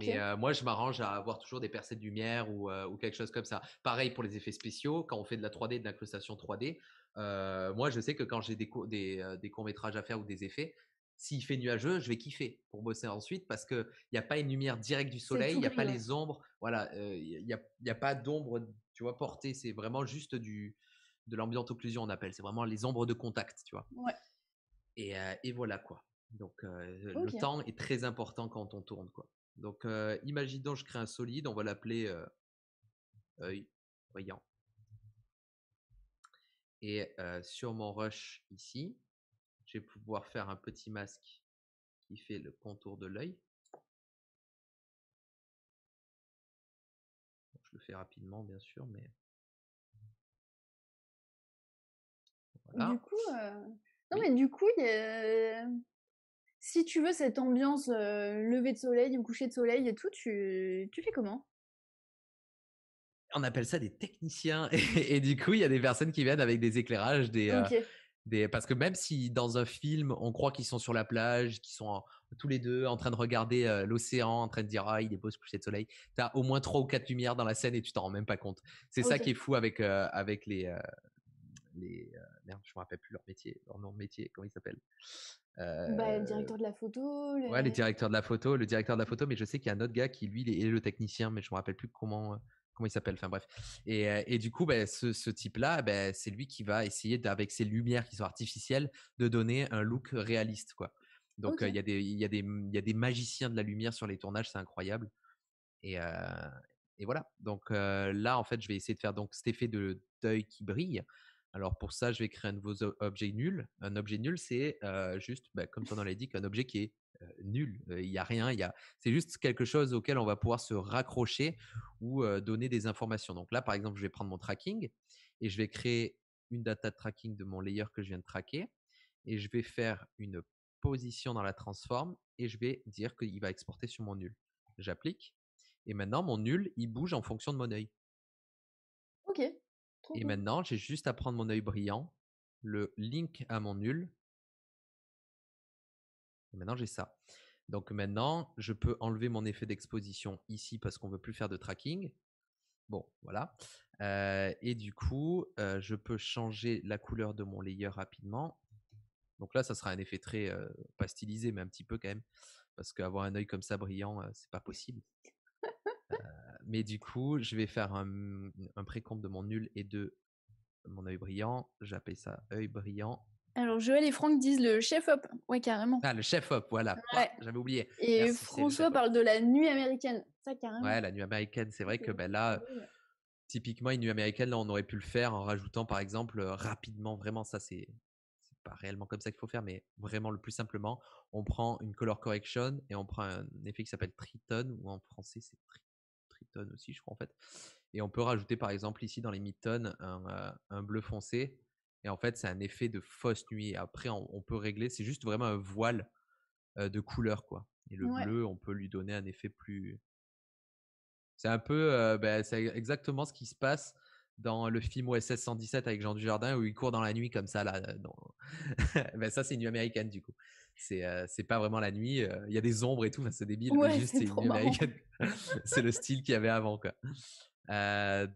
Mais euh, moi, je m'arrange à avoir toujours des percées de lumière euh, ou, quelque chose comme ça. Pareil pour les effets spéciaux, quand on fait de la 3D, de l'incrustation 3D, euh, moi, je sais que quand j'ai des, des, courts-métrages à faire ou des effets, s'il fait nuageux, je vais kiffer pour bosser ensuite parce qu'il n'y a pas une lumière directe du soleil, il n'y a pas les ombres, voilà, il n'y a, pas d'ombre, tu vois, portée, c'est vraiment juste du, de l'ambiante occlusion, on appelle, c'est vraiment les ombres de contact, tu vois. Ouais. Et, et voilà quoi. Donc, le temps est très important quand on tourne quoi. Donc, imaginons imaginons, je crée un solide, on va l'appeler œil, brillant. Et sur mon rush ici, je vais pouvoir faire un petit masque qui fait le contour de l'œil. je le fais rapidement, bien sûr, mais. Voilà. Du coup, non, mais du coup, il y a si tu veux cette ambiance levée euh, lever de soleil, coucher de soleil et tout, tu, tu fais comment On appelle ça des techniciens. Et, du coup, il y a des personnes qui viennent avec des éclairages, euh, des. parce que même si dans un film on croit qu'ils sont sur la plage, qu'ils sont tous les deux en train de regarder euh, l'océan, en train de dire ah il est beau ce coucher de soleil, tu as au moins trois ou quatre lumières dans la scène et tu t'en rends même pas compte. C'est ça qui est fou avec avec les les ne euh, je me rappelle plus leur métier, leur nom de métier, comment ils s'appellent. Bah, le euh, directeur de la photo. Le... Ouais, les directeurs de la photo, le directeur de la photo, mais je sais qu'il y a un autre gars qui lui est le technicien, mais je me rappelle plus comment euh, comment il s'appelle, enfin bref. Et, et du coup, bah, ce, ce type-là, bah, c'est lui qui va essayer, avec ses lumières qui sont artificielles, de donner un look réaliste. Quoi. Donc il y, a des, y, a des, y a des magiciens de la lumière sur les tournages, c'est incroyable. Et, et, voilà. Donc là, en fait, je vais essayer de faire donc cet effet de d'œil qui brille alors pour ça, je vais créer un nouveau objet nul. Un objet nul, c'est juste, bah, comme ton nom l'a dit, qu'un objet qui est nul. Il n'y a rien, y a... c'est juste quelque chose auquel on va pouvoir se raccrocher ou donner des informations. Donc là, par exemple, je vais prendre mon tracking et je vais créer une data tracking de mon layer que je viens de traquer et je vais faire une position dans la transform et je vais dire qu'il va exporter sur mon nul. J'applique et maintenant mon nul, il bouge en fonction de mon œil. Ok et maintenant, j'ai juste à prendre mon œil brillant, le link à mon nul. Et maintenant, j'ai ça. Donc maintenant, je peux enlever mon effet d'exposition ici parce qu'on ne veut plus faire de tracking. Bon, voilà. Euh, et du coup, euh, je peux changer la couleur de mon layer rapidement. Donc là, ça sera un effet très euh, pas stylisé, mais un petit peu quand même. Parce qu'avoir un œil comme ça brillant, c'est pas possible mais du coup, je vais faire un, précompte de mon nul et de mon œil brillant. J'appelle ça œil brillant. Alors, Joël et Franck disent le chef-op. Ouais, carrément. Ah, le chef-op, voilà. Ouais. J'avais oublié. Et François parle de la nuit américaine. Ça, carrément. Ouais, la nuit américaine. C'est vrai que ben, là, euh, typiquement, une nuit américaine, on aurait pu le faire en rajoutant, par exemple, euh, rapidement, vraiment, ça, c'est pas réellement comme ça qu'il faut faire, mais vraiment le plus simplement, on prend une color correction et on prend un effet qui s'appelle Triton, ou en français, c'est Triton aussi, je crois en fait. Et on peut rajouter par exemple ici dans les mid tonnes un, euh, un, bleu foncé. Et en fait, c'est un effet de fausse nuit. après, on, peut régler. C'est juste vraiment un voile euh, de couleur, quoi. Et le bleu, on peut lui donner un effet plus. C'est un peu, euh, ben c'est exactement ce qui se passe dans le film OSS 117 avec Jean Dujardin où il court dans la nuit comme ça là. Dans... ben ça c'est une nuit américaine du coup c'est pas vraiment la nuit. Il y a des ombres et tout, c'est débile. c'est le style qu'il y avait avant. Quoi.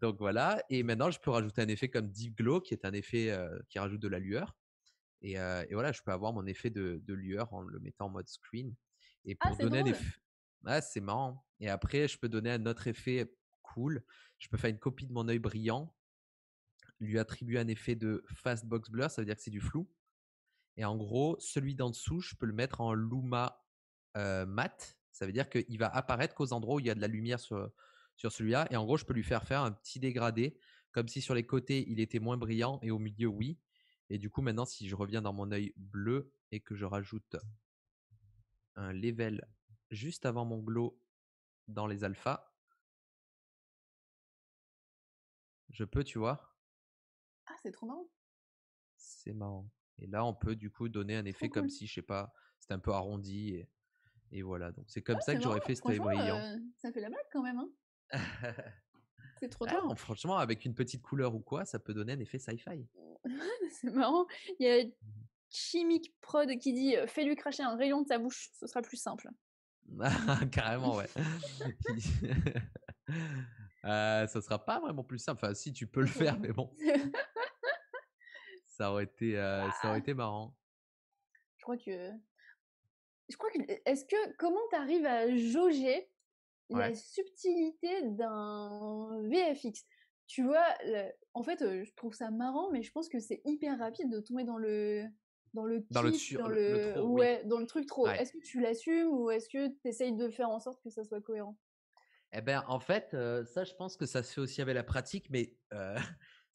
donc voilà. Et maintenant, je peux rajouter un effet comme Deep Glow, qui est un effet qui rajoute de la lueur. Et, voilà, je peux avoir mon effet de, lueur en le mettant en mode screen. Et ah, pour donner effet. ah, c'est marrant. Et après, je peux donner un autre effet cool. Je peux faire une copie de mon œil brillant, lui attribuer un effet de fast box blur, ça veut dire que c'est du flou. Et en gros, celui d'en dessous, je peux le mettre en luma euh, mat. Ça veut dire qu'il va apparaître qu'aux endroits où il y a de la lumière sur, sur celui-là. Et en gros, je peux lui faire faire un petit dégradé, comme si sur les côtés, il était moins brillant et au milieu, oui. Et du coup, maintenant, si je reviens dans mon œil bleu et que je rajoute un level juste avant mon glow dans les alphas, je peux, tu vois. Ah, c'est trop marrant. C'est marrant. Et là, on peut du coup donner un effet comme si, je sais pas, c'était un peu arrondi. Et, et voilà, donc c'est comme ah, ça que j'aurais fait ce euh, ça fait la blague quand même. Hein. c'est trop tard. Ah, franchement, avec une petite couleur ou quoi, ça peut donner un effet sci-fi. c'est marrant. Il y a mmh. Chimique Prod qui dit euh, Fais-lui cracher un rayon de sa bouche, ce sera plus simple. Carrément, ouais. euh, ça sera pas vraiment plus simple. Enfin, si tu peux le faire, mais bon. Ça aurait été, ça aurait été marrant. Je crois que. Je crois que. Est-ce que. Comment t'arrives à jauger la subtilité d'un VFX Tu vois, en fait, je trouve ça marrant, mais je pense que c'est hyper rapide de tomber dans le. Dans le, le, ouais, dans le truc trop. Est-ce que tu l'assumes ou est-ce que tu essayes de faire en sorte que ça soit cohérent eh ben, en fait, ça, je pense que ça se fait aussi avec la pratique, mais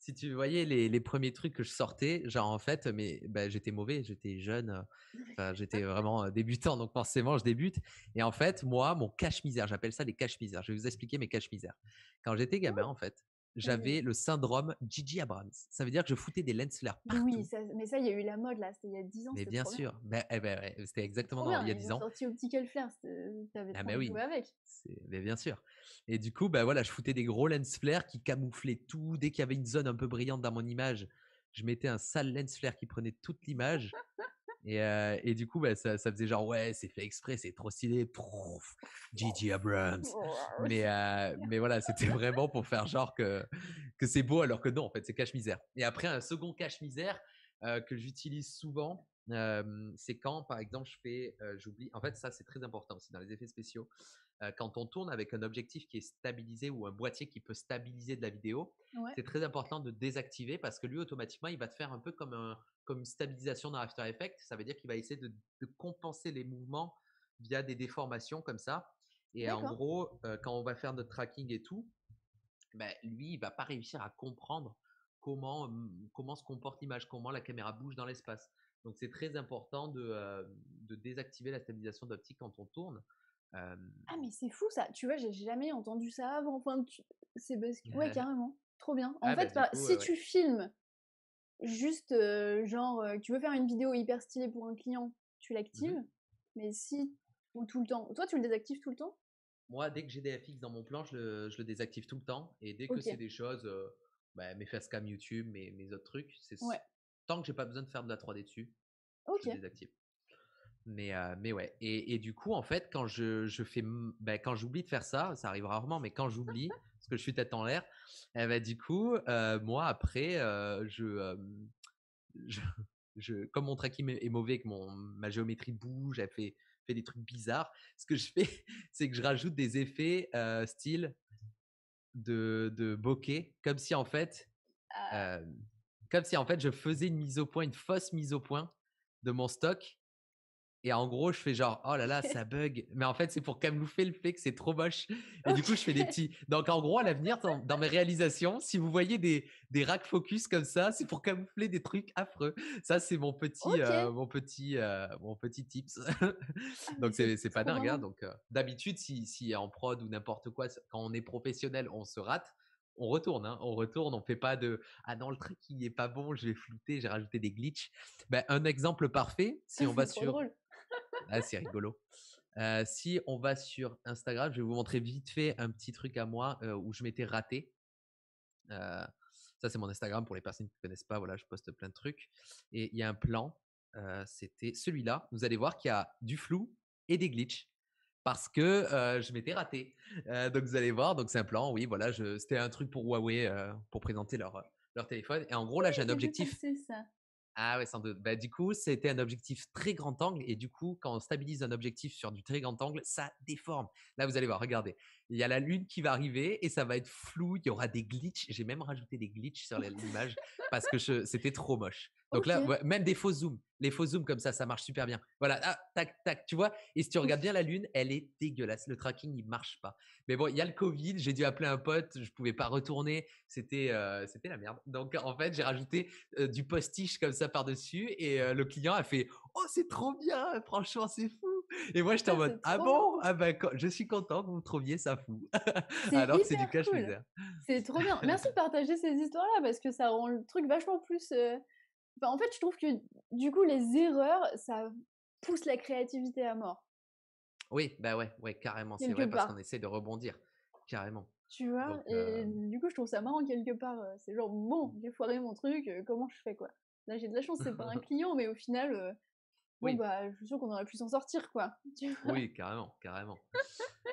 si tu voyais les, premiers trucs que je sortais, genre en fait, mais bah, j'étais mauvais, j'étais jeune, euh, j'étais vraiment euh, débutant, donc forcément je débute. Et en fait, moi, mon cache misère, j'appelle ça les cache misères. Je vais vous expliquer mes cache misères. Quand j'étais gamin, oh. en fait, Mmh. j'avais le syndrome Gigi Abrams. Ça veut dire que je foutais des lens flares partout. Oui, mais ça, il y a eu la mode là, c'était il y a 10 ans. Mais bien sûr, bah, eh ben, c'était exactement il y a 10 ans. sorti Optical Flare, euh, t'avais ah, mais bah oui. avec. Mais bien sûr. Et du coup, ben voilà, je foutais des gros lens flares qui camouflaient tout. Dès qu'il y avait une zone un peu brillante dans mon image, je mettais un sale lens flare qui prenait toute l'image. Et, et, du coup, bah, ça, ça, faisait genre, ouais, c'est fait exprès, c'est trop stylé, prouf, Gigi Abrams. Mais, mais voilà, c'était vraiment pour faire genre que, que c'est beau, alors que non, en fait, c'est cache-misère. Et après, un second cache-misère que j'utilise souvent, c'est quand, par exemple, je fais, j'oublie, en fait, ça, c'est très important aussi dans les effets spéciaux. Quand on tourne avec un objectif qui est stabilisé ou un boîtier qui peut stabiliser de la vidéo, c'est très important de désactiver parce que lui, automatiquement, il va te faire un peu comme un, comme stabilisation dans After Effects. Ça veut dire qu'il va essayer de, compenser les mouvements via des déformations comme ça. Et en gros, euh, quand on va faire notre tracking et tout, bah, lui, il va pas réussir à comprendre mmh, comment, se comporte l'image, comment la caméra bouge dans l'espace. Donc c'est très important de, euh, désactiver la stabilisation d'optique quand on tourne. Ah mais c'est fou ça, tu vois, j'ai jamais entendu ça avant. Enfin, c'est parce... ouais carrément, trop bien. En ah, bah, fait, si tu filmes Juste, euh, genre, euh, tu veux faire une vidéo hyper stylée pour un client, tu mmh l'actives, mais si, tout le temps. Toi, tu le désactives tout le temps Moi, dès que j'ai des FX dans mon plan, je le, je le, désactive tout le temps. Et dès que c'est des choses, euh, bah, mes facecam YouTube, mes, autres trucs, c'est tant que j'ai pas besoin de faire de la 3D dessus, je le désactive. Mais, mais ouais. Et, du coup, en fait, quand je, je fais, bah, quand j'oublie de faire ça, ça arrive rarement, mais quand j'oublie, que je suis tête en l'air. Et eh ben du coup, euh, moi, après, euh, je, je, comme mon tracking est mauvais, que mon, ma géométrie bouge, elle fait, fait des trucs bizarres, ce que je fais, c'est que je rajoute des effets euh, style de, de bokeh, comme si en fait. Ah. comme si en fait je faisais une mise au point, une fausse mise au point de mon stock et en gros, je fais genre, oh là là, ça bug. Mais en fait, c'est pour camoufler le fait que c'est trop moche. Et du coup, je fais des petits. Donc, en gros, à l'avenir, dans, mes réalisations, si vous voyez des, des racks focus comme ça, c'est pour camoufler des trucs affreux. Ça, c'est mon petit, euh, mon petit, euh, mon petit tips. Ah, donc, c'est, c'est pas dingue. Hein. Donc, euh, d'habitude, si, si en prod ou n'importe quoi, quand on est professionnel, on se rate on retourne, hein. on retourne, on fait pas de ah non le truc il est pas bon, je vais flouter, j'ai rajouté des glitches. Ben, un exemple parfait, si on va sur ah, c'est rigolo. si on va sur Instagram, je vais vous montrer vite fait un petit truc à moi où je m'étais raté. ça, c'est mon Instagram pour les personnes qui ne connaissent pas. Voilà, je poste plein de trucs. Et il y a un plan. C'était celui-là. Vous allez voir qu'il y a du flou et des glitches parce que je m'étais raté. donc vous allez voir, donc c'est un plan, oui, voilà, c'était un truc pour Huawei pour présenter leur, leur téléphone. Et en gros, là, j'ai un objectif. Ça. Ah ouais, sans doute. Bah, du coup, c'était un objectif très grand angle. Et du coup, quand on stabilise un objectif sur du très grand angle, ça déforme. Là, vous allez voir, regardez. Il y a la lune qui va arriver et ça va être flou. Il y aura des glitches. J'ai même rajouté des glitches sur l'image parce que c'était trop moche. Donc là, même des faux zooms, les faux zooms comme ça, ça marche super bien. Voilà, ah, tac, tac, tu vois. Et si tu regardes bien la lune, elle est dégueulasse. Le tracking, il marche pas. Mais bon, il y a le Covid. J'ai dû appeler un pote. Je pouvais pas retourner. C'était, euh, c'était la merde. Donc en fait, j'ai rajouté euh, du postiche comme ça par dessus et euh, le client a fait, oh c'est trop bien, franchement c'est fou. Et moi j'étais en ah, mode ah bon, ah ben je suis content que vous trouviez ça fou. Alors c'est du cash cool. C'est trop bien. Merci de partager ces histoires là parce que ça rend le truc vachement plus. Euh, bah, en fait je trouve que du coup les erreurs ça pousse la créativité à mort. Oui bah ouais ouais carrément c'est vrai parce qu'on essaie de rebondir carrément. Tu vois, et euh, du coup, je trouve ça marrant quelque part. Euh, c'est genre, bon, mmh. j'ai foiré mon truc, comment je fais quoi Là, j'ai de la chance, c'est pas un client, mais au final, oui. bah, je suis sûr qu'on aurait pu s'en sortir, quoi. oui, carrément, carrément.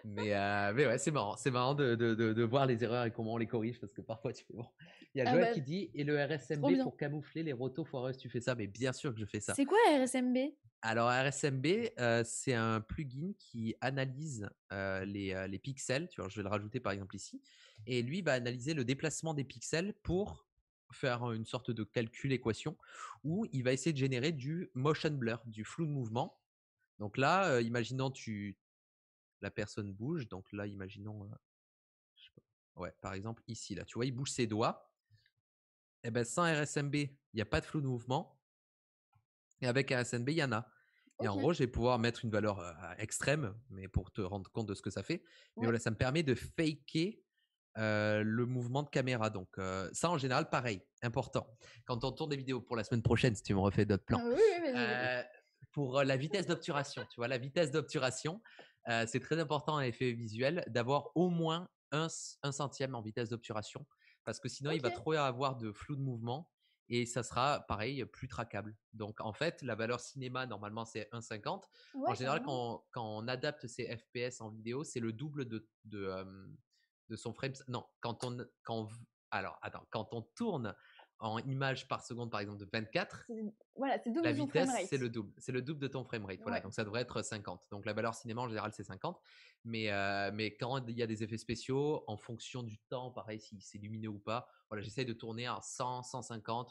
mais, euh, mais ouais, c'est marrant. C'est marrant de, voir les erreurs et comment on les corrige, parce que parfois, tu fais bon. Il y a ah Joël bah, qui dit et le RSMB pour camoufler les rotos foireuses, tu fais ça Mais bien sûr que je fais ça. C'est quoi RSMB alors RSMB, euh, c'est un plugin qui analyse euh, les, les, pixels. Tu vois, je vais le rajouter par exemple ici, et lui va analyser le déplacement des pixels pour faire une sorte de calcul équation où il va essayer de générer du motion blur, du flou de mouvement. Donc là, euh, imaginons tu la personne bouge, donc là, imaginons, euh, ouais, par exemple ici, là, tu vois, il bouge ses doigts. Et eh ben sans RSMB, il n'y a pas de flou de mouvement. Et avec RSMB, il y en a. Et en gros, je vais pouvoir mettre une valeur euh, extrême, mais pour te rendre compte de ce que ça fait. Mais voilà, ça me permet de faker euh, le mouvement de caméra. Donc, euh, ça, en général, pareil, important. Quand on tourne des vidéos pour la semaine prochaine, si tu me refais d'autres plans, ah euh, pour la vitesse d'obturation, tu vois, la vitesse d'obturation, c'est très important en effet visuel d'avoir au moins un, centième en vitesse d'obturation parce que sinon, il va trop avoir de flou de mouvement et ça sera pareil plus traquable. Donc en fait, la valeur cinéma normalement c'est 1,50. en général, quand on, adapte ces FPS en vidéo, c'est le double de, de son frame. Non, quand on, quand, alors, attends, quand on tourne en images par seconde, par exemple, de 24, voilà, c'est la vitesse, c'est le double. C'est le double de ton frame rate Voilà, donc ça devrait être 50. Donc la valeur cinéma, en général, c'est 50. Mais, euh, mais quand il y a des effets spéciaux, en fonction du temps, pareil, s'il c'est lumineux ou pas, voilà, j'essaye de tourner à 100, 150.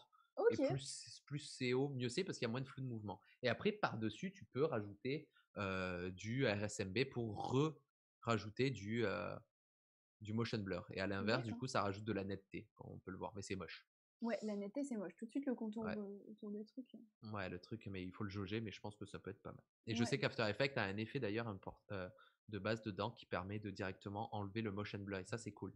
Et plus, plus c'est haut, mieux c'est parce qu'il y a moins de flou de mouvement. Et après, par-dessus, tu peux rajouter euh, du RSMB pour rajouter du, euh, du motion blur. Et à l'inverse, du coup, ça rajoute de la netteté quand on peut le voir, mais c'est moche. Ouais, la netteté, c'est moche. Tout de suite, le contour ouais. autour du truc. Ouais, le truc, mais il faut le jauger, mais je pense que ça peut être pas mal. Et je sais qu'After Effects a un effet d'ailleurs euh, de base dedans qui permet de directement enlever le motion blur, et ça, c'est cool.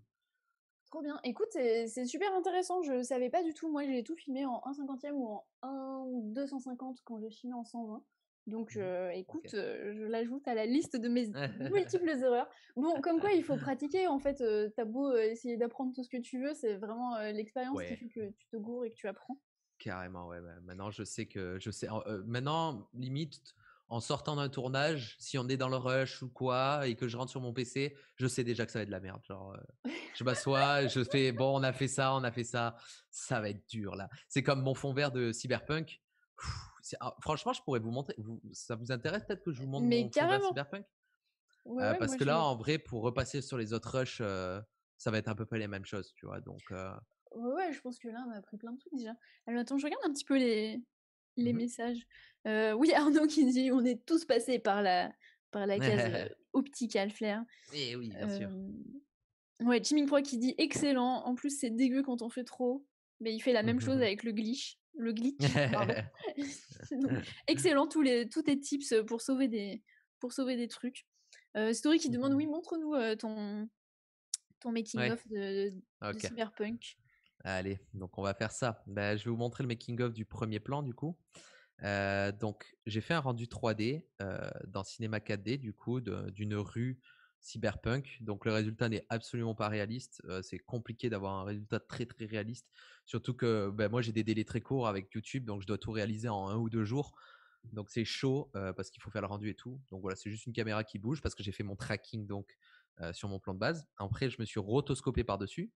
Trop bien. Écoute, c'est super intéressant. Je savais pas du tout. Moi, j'ai tout filmé en 1 50 cinquantième ou en 1 250 quand j'ai filmé en 120. Donc, mmh. euh, écoute, euh, je l'ajoute à la liste de mes multiples erreurs. Bon, comme quoi, il faut pratiquer. En fait, euh, t'as beau essayer d'apprendre tout ce que tu veux, c'est vraiment l'expérience qui fait que tu te gourres et que tu apprends. Carrément, ouais. Bah, maintenant, je sais que je sais. maintenant, limite, en sortant d'un tournage, si on est dans le rush ou quoi, et que je rentre sur mon PC, je sais déjà que ça va être de la merde. Genre, je m'assois, je fais bon, on a fait ça, on a fait ça, ça va être dur là. C'est comme mon fond vert de Cyberpunk. Ah, franchement, je pourrais vous montrer. ça vous intéresse peut-être que je vous montre Mais carrément. Cyberpunk euh, Parce que là, en vrai, pour repasser sur les autres rushs, euh, ça va être un peu près les mêmes choses, tu vois. Donc, euh ouais, je pense que là, on a pris plein de trucs déjà. Alors attends, je regarde un petit peu les, les mmh messages. oui, Arnaud qui dit on est tous passés par la, par la case optical flair. Eh oui, bien sûr. Ouais, Jimmy Pro qui dit excellent. En plus, c'est dégueu quand on fait trop. Mais il fait la même chose avec le glitch le glitch. excellent, tous, les, tous tes tips pour sauver des, pour sauver des trucs. Euh, Story qui demande oui, mmh. montre-nous euh, ton, ton making-of de, de, Cyberpunk. Allez, donc on va faire ça. Ben je vais vous montrer le making-of du premier plan du coup. Euh, donc j'ai fait un rendu 3D dans cinéma 4D du coup d'une rue Cyberpunk. Donc le résultat n'est absolument pas réaliste. Euh, c'est compliqué d'avoir un résultat très très réaliste. Surtout que ben, moi j'ai des délais très courts avec YouTube, donc je dois tout réaliser en un ou deux jours. Donc c'est chaud euh, parce qu'il faut faire le rendu et tout. Donc voilà, c'est juste une caméra qui bouge parce que j'ai fait mon tracking donc euh, sur mon plan de base. Après, je me suis rotoscopé par-dessus.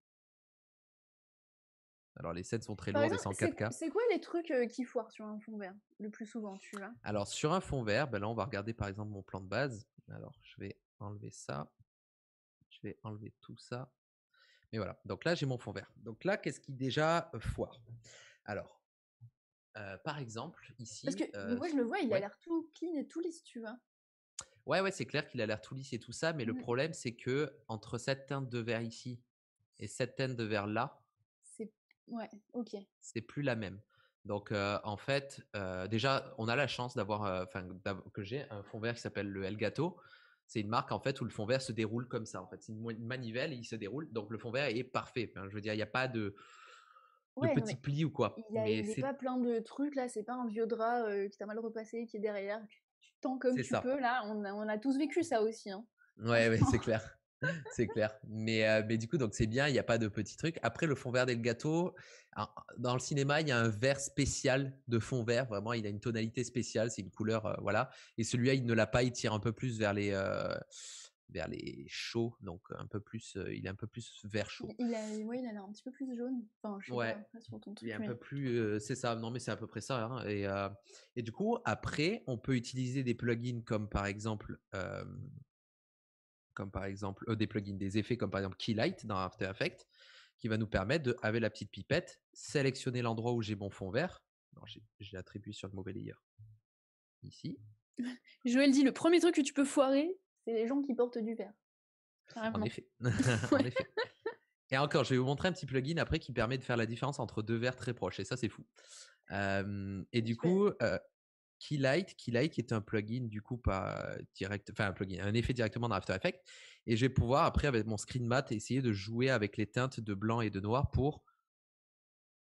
Alors les scènes sont très lourdes et c'est en 4K. C'est quoi les trucs qui foirent sur un fond vert le plus souvent tu vois Alors sur un fond vert, ben là on va regarder par exemple mon plan de base. Alors je vais enlever ça. Je vais enlever tout ça. Mais voilà, donc là j'ai mon fond vert. Donc là, qu'est-ce qui déjà euh, foire Alors, euh, par exemple, ici. Parce que euh, moi je le vois, il a l'air tout clean et tout lisse, tu vois. Ouais, ouais, c'est clair qu'il a l'air tout lisse et tout ça, mais le mmh. problème c'est que entre cette teinte de vert ici et cette teinte de vert là, c'est ouais, ok. C'est plus la même. Donc en fait, déjà, on a la chance d'avoir, enfin, que j'ai un fond vert qui s'appelle le Elgato, c'est une marque en fait où le fond vert se déroule comme ça. En fait, c'est une manivelle et il se déroule. Donc le fond vert est parfait. je veux dire, il n'y a pas de, de petits plis ou quoi. Il n'y a pas plein de trucs là. C'est pas un vieux drap euh, qui t'a mal repassé qui est derrière. Tu, tends comme tu peux là. On a, tous vécu ça aussi. Hein. ouais c'est clair. c'est clair. Mais, euh, mais du coup, donc c'est bien, il n'y a pas de petits trucs. Après, le fond vert et le dans le cinéma, il y a un vert spécial de fond vert. Vraiment, il a une tonalité spéciale, c'est une couleur, euh, voilà. Et celui-là, il ne l'a pas, il tire un peu plus vers les. Euh, vers les chauds, donc un peu plus, il est un peu plus vert chaud. Il a, il a l'air un petit peu plus jaune. Enfin, c'est ça. Non, mais c'est à peu près ça. Hein. Et, et du coup, après, on peut utiliser des plugins comme par exemple comme par exemple euh, des plugins, des effets comme par exemple Keylight dans After Effects, qui va nous permettre de, avec la petite pipette, sélectionner l'endroit où j'ai mon fond vert. j'ai attribué sur le mauvais layer. Ici. Joël dit le premier truc que tu peux foirer, c'est les gens qui portent du vert. En effet. en effet. Et encore, je vais vous montrer un petit plugin après qui permet de faire la différence entre deux verres très proches. Et ça, c'est fou. Euh, et du coup, euh, Keylight. Keylight est un plugin du coup pas direct, enfin un plugin, un effet directement dans After Effects. Et je vais pouvoir après avec mon screen mat essayer de jouer avec les teintes de blanc et de noir pour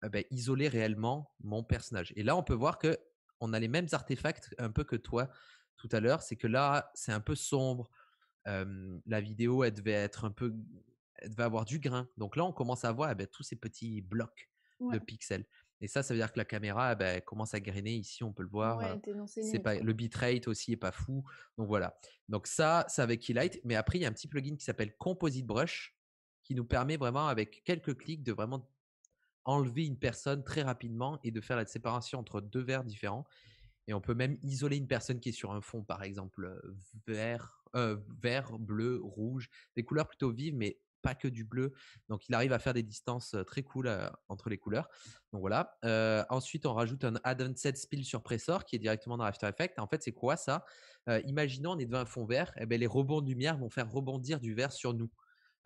eh ben, isoler réellement mon personnage. Et là, on peut voir que on a les mêmes artefacts un peu que toi tout à l'heure. C'est que là, c'est un peu sombre. la vidéo, elle devait être un peu, elle devait avoir du grain. Donc là, on commence à voir eh ben, tous ces petits blocs de pixels. Et ça, ça veut dire que la caméra eh ben, commence à grainer. Ici, on peut le voir. Euh, c'est pas le bitrate aussi est pas fou. Donc voilà. Donc ça, c'est avec Keylight. Mais après, il y a un petit plugin qui s'appelle Composite Brush qui nous permet vraiment avec quelques clics de vraiment enlever une personne très rapidement et de faire la séparation entre deux verres différents. Et on peut même isoler une personne qui est sur un fond, par exemple euh, vert, euh, vert bleu, rouge, des couleurs plutôt vives, mais pas que du bleu. Donc il arrive à faire des distances euh, très cool euh, entre les couleurs. Donc voilà. Euh, ensuite, on rajoute un Advanced Spill sur spill qui est directement dans After Effects. En fait, c'est quoi ça Imaginons on est devant un fond vert, et eh ben les rebonds de lumière vont faire rebondir du vert sur nous.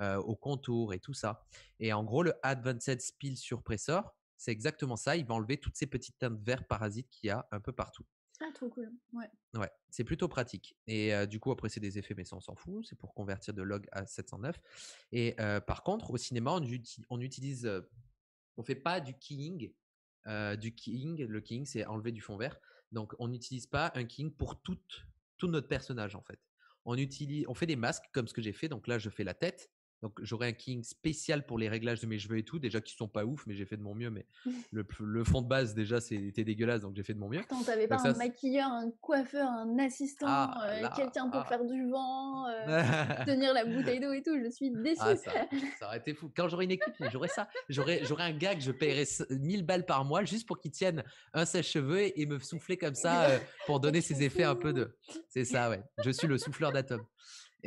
au contour et tout ça. Et en gros, le Advanced Spill Suppressor, c'est exactement ça. Il va enlever toutes ces petites teintes vertes parasites qu'il y a un peu partout. Ah, trop Ouais. c'est plutôt pratique. Et du coup, après, c'est des effets, mais ça, on s'en fout. C'est pour convertir de log à 709. Et par contre, au cinéma, on, on utilise. on fait pas du keying. du keying, le keying, c'est enlever du fond vert. Donc, on n'utilise pas un keying pour tout, tout notre personnage, en fait. On, utilise, on fait des masques comme ce que j'ai fait. Donc là, je fais la tête. Donc j'aurai un king spécial pour les réglages de mes cheveux et tout, déjà qui sont pas ouf, mais j'ai fait de mon mieux. Mais le, fond de base déjà c'était dégueulasse, donc j'ai fait de mon mieux. Attends, t'avais pas un maquilleur, un coiffeur, un assistant, ah euh, quelqu'un pour faire du vent, euh, tenir la bouteille d'eau et tout. Je suis déçue. Ah, ça, aurait été fou. Quand j'aurai une équipe, j'aurais ça. J'aurais un gars que je paierais 1000 balles par mois juste pour qu'il tienne un sèche-cheveux et me souffler comme ça euh, pour donner ses effets un peu de. C'est ça, ouais. Je suis le souffleur d'atomes.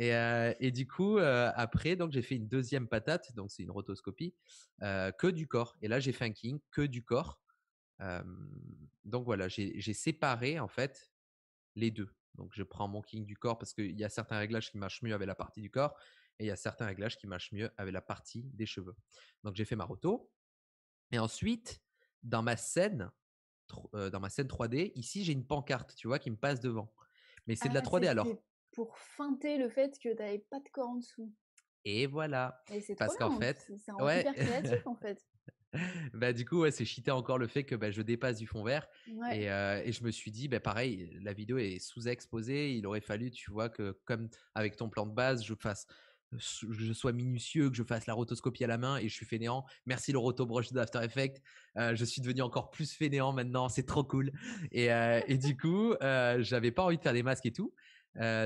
Euh, et, du coup, euh, après, donc j'ai fait une deuxième patate, donc c'est une rotoscopie, euh, que du corps. Et là, j'ai fait un king, que du corps. donc voilà, j'ai séparé en fait les deux. Donc je prends mon king du corps parce qu'il y a certains réglages qui marchent mieux avec la partie du corps et il y a certains réglages qui marchent mieux avec la partie des cheveux. Donc j'ai fait ma roto. Et ensuite, dans ma scène, dans ma scène 3D, ici j'ai une pancarte, tu vois, qui me passe devant. Mais c'est de la 3D ah, alors pour feinter le fait que tu n'avais pas de corps en dessous. Et voilà. Et c'est Parce qu'en fait, c'est hyper créatif en fait. bah du coup c'est cheaté encore le fait que bah, je dépasse du fond vert euh, et, je me suis dit ben pareil la vidéo est sous-exposée il aurait fallu tu vois que comme avec ton plan de base je fasse je sois minutieux, que je fasse la rotoscopie à la main et je suis fainéant. Merci le rotobrush d'After Effects. Euh, je suis devenu encore plus fainéant maintenant, c'est trop cool. Euh, et, du coup, euh, j'avais pas envie de faire des masques et tout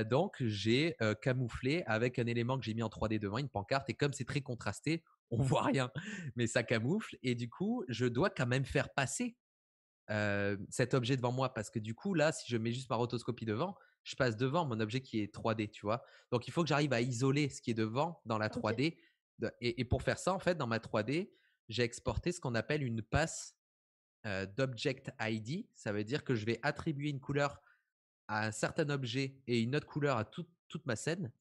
donc, j'ai camouflé avec un élément que j'ai mis en 3D devant, une pancarte. Et comme c'est très contrasté, on voit rien, mais ça camoufle. Et du coup, je dois quand même faire passer cet objet devant moi parce que du coup, là, si je mets juste ma rotoscopie devant, je passe devant mon objet qui est 3D, tu vois. Donc, il faut que j'arrive à isoler ce qui est devant dans la 3D. Et, et, pour faire ça, en fait, dans ma 3D, j'ai exporté ce qu'on appelle une passe d'object ID. Ça veut dire que je vais attribuer une couleur à un certain objet et une autre couleur à toute ma scène.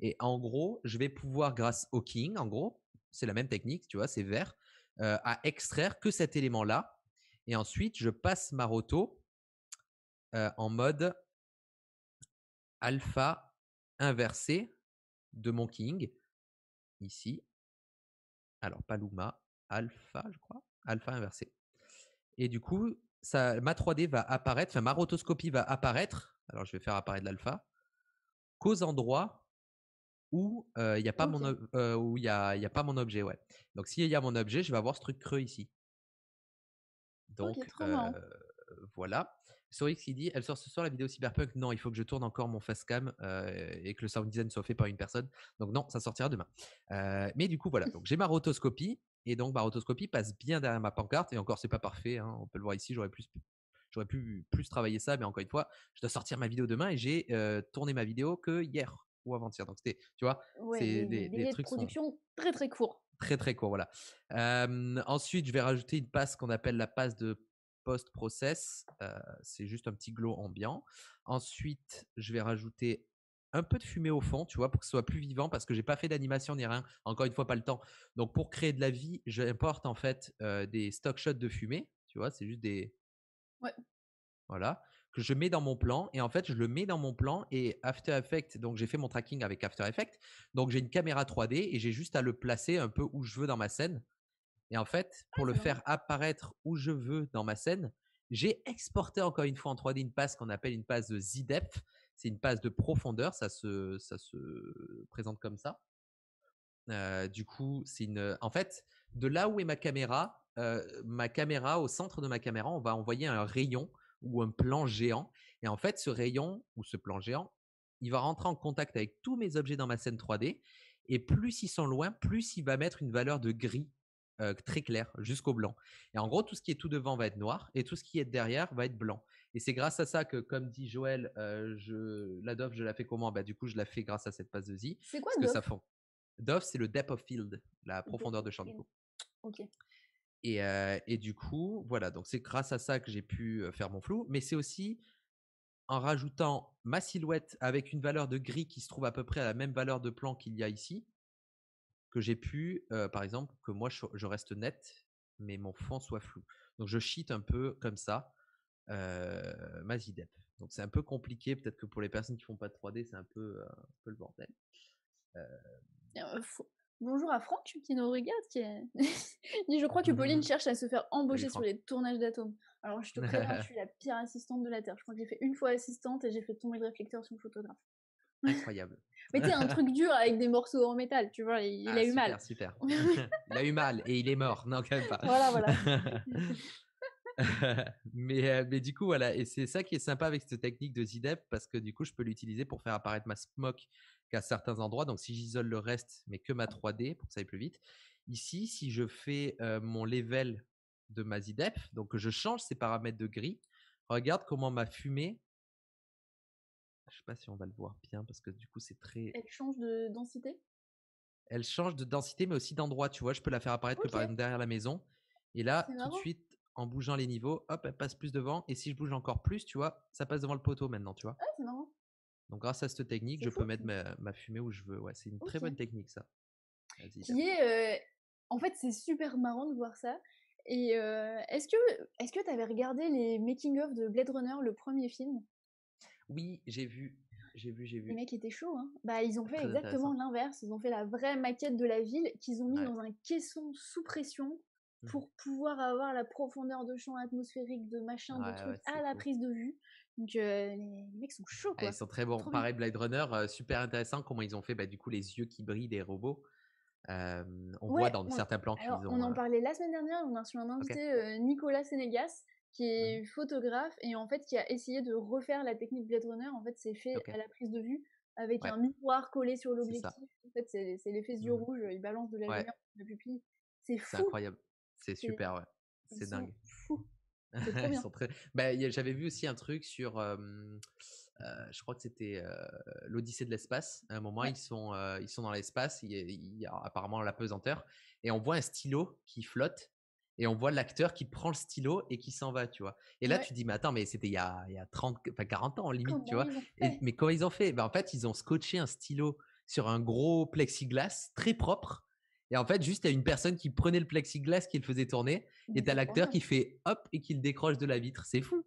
Et en gros, je vais pouvoir, grâce au king, en gros, c'est la même technique, tu vois, c'est vert, euh, à extraire que cet élément-là. Et ensuite, je passe ma roto euh, en mode alpha inversé de mon king. Ici. Alors, Paluma, alpha, je crois. Alpha inversé. Et du coup, ma 3D va apparaître, enfin ma rotoscopie va apparaître. Alors je vais faire apparaître l'alpha qu'aux endroits où euh, il n'y a pas mon euh, y a, pas mon objet, ouais. Donc s'il y a mon objet, je vais avoir ce truc creux ici. Donc euh, voilà. Sorix qui dit, elle sort ce soir la vidéo Cyberpunk. Non, il faut que je tourne encore mon facecam et que le sound design soit fait par une personne. Donc non, ça sortira demain. mais du coup voilà. Donc j'ai ma rotoscopie et donc, ma rotoscopie passe bien derrière ma pancarte. Et encore, c'est pas parfait. Hein, on peut le voir ici. J'aurais plus, j'aurais pu plus travailler ça. Mais encore une fois, je dois sortir ma vidéo demain et j'ai tourné ma vidéo que hier ou avant-hier. Donc, c'était, tu vois, c'est des, des, trucs. production très, très courts. Très, très courts, voilà. ensuite, je vais rajouter une passe qu'on appelle la passe de post-process. c'est juste un petit glow ambiant. Ensuite, je vais rajouter un peu de fumée au fond, tu vois, pour que ce soit plus vivant, parce que j'ai pas fait d'animation ni rien. Encore une fois, pas le temps. Donc, pour créer de la vie, j'importe en fait euh, des stock shots de fumée, tu vois, c'est juste des. Ouais. Voilà. Que je mets dans mon plan et en fait je le mets dans mon plan et After Effects donc j'ai fait mon tracking avec After Effects donc j'ai une caméra 3D et j'ai juste à le placer un peu où je veux dans ma scène et en fait ah, pour le faire apparaître où je veux dans ma scène j'ai exporté encore une fois en 3D une passe qu'on appelle une passe de depth c'est une passe de profondeur, ça se, présente comme ça. du coup, c'est En fait, de là où est ma caméra, ma caméra, au centre de ma caméra, on va envoyer un rayon ou un plan géant. Et en fait, ce rayon ou ce plan géant, il va rentrer en contact avec tous mes objets dans ma scène 3D. Et plus ils sont loin, plus il va mettre une valeur de gris très clair jusqu'au blanc. Et en gros, tout ce qui est tout devant va être noir et tout ce qui est derrière va être blanc. Et c'est grâce à ça que, comme dit Joël, euh, je, la DOF, je la fais comment bah, Du coup, je la fais grâce à cette passe de Z. C'est quoi que ça fond. c'est le depth of field, la profondeur de champ de coup. Ok. Et, euh, et, du coup, voilà, donc c'est grâce à ça que j'ai pu euh, faire mon flou, mais c'est aussi en rajoutant ma silhouette avec une valeur de gris qui se trouve à peu près à la même valeur de plan qu'il y a ici, que j'ai pu, par exemple, que moi je, je, reste net, mais mon fond soit flou. Donc je cheat un peu comme ça euh, Mazidep. Donc c'est un peu compliqué, peut-être que pour les personnes qui font pas de 3D, c'est un peu, euh, un peu le bordel. Euh, euh, bonjour à Franck, qui nous regarde, qui est... je crois que Pauline cherche à se faire embaucher sur les tournages d'atomes. Alors je te préviens, je suis la pire assistante de la Terre. Je crois que j'ai fait une fois assistante et j'ai fait tomber le réflecteur sur le photographe. Incroyable. Mais t'es un truc dur avec des morceaux en métal, tu vois, il, ah, a eu mal. Super, il a eu mal et il est mort, non, quand même pas. Voilà, voilà. Euh, mais, du coup, voilà. Et c'est ça qui est sympa avec cette technique de ZDEP parce que du coup, je peux l'utiliser pour faire apparaître ma smoke qu'à certains endroits. Donc, si j'isole le reste, mais que ma 3D pour que ça aille plus vite. Ici, si je fais euh, mon level de ma ZDEP, donc je change ces paramètres de gris, regarde comment ma fumée je sais pas si on va le voir bien parce que du coup c'est très. Elle change de densité. Elle change de densité, mais aussi d'endroit. Tu vois, je peux la faire apparaître que par derrière la maison. Et là, tout de suite, en bougeant les niveaux, hop, elle passe plus devant. Et si je bouge encore plus, tu vois, ça passe devant le poteau maintenant, tu vois. Ah, c'est marrant. Donc, grâce à cette technique, je peux mettre ma, fumée où je veux. Ouais, c'est une très bonne technique, ça. Euh, en fait, c'est super marrant de voir ça. Et euh, est-ce que est tu avais regardé les making of de Blade Runner, le premier film Oui, j'ai vu, j'ai vu, j'ai vu. Les mecs étaient chauds. Hein bah, ils ont fait exactement l'inverse. Ils ont fait la vraie maquette de la ville qu'ils ont mis dans un caisson sous pression Mmh. pour pouvoir avoir la profondeur de champ atmosphérique, de machin, de trucs à la prise de vue. Donc euh, les mecs sont chauds. Ah, quoi. ils sont très bons. Pareil, Blade Runner, euh, super intéressant comment ils ont fait bah, du coup les yeux qui brillent des robots. on voit dans certains plans qu'ils ont. On en euh parlait la semaine dernière, on a reçu un invité, Nicolas Sénégas, qui mmh. est photographe et en fait qui a essayé de refaire la technique Blade Runner. En fait, c'est fait à la prise de vue avec un miroir collé sur l'objectif. En fait, c'est l'effet yeux mmh. rouges, rouge, il balance de la lumière sur la pupille. C'est fou. incroyable. C'est super, ouais. C'est dingue. sont très... ben, J'avais vu aussi un truc sur, je crois que c'était l'Odyssée de l'espace. À un moment, ils, sont, ils sont dans l'espace, il, y a apparemment la pesanteur, et on voit un stylo qui flotte, et on voit l'acteur qui prend le stylo et qui s'en va, tu vois. Et là, tu dis, mais attends, mais c'était il y a, il y a 30, 40 ans limite, tu vois. mais comment ils ont fait bah, En fait, ils ont scotché un stylo sur un gros plexiglas très propre et en fait, juste, a une personne qui prenait le plexiglas, qui le faisait tourner, et t'as l'acteur qui fait hop et qui le décroche de la vitre. C'est fou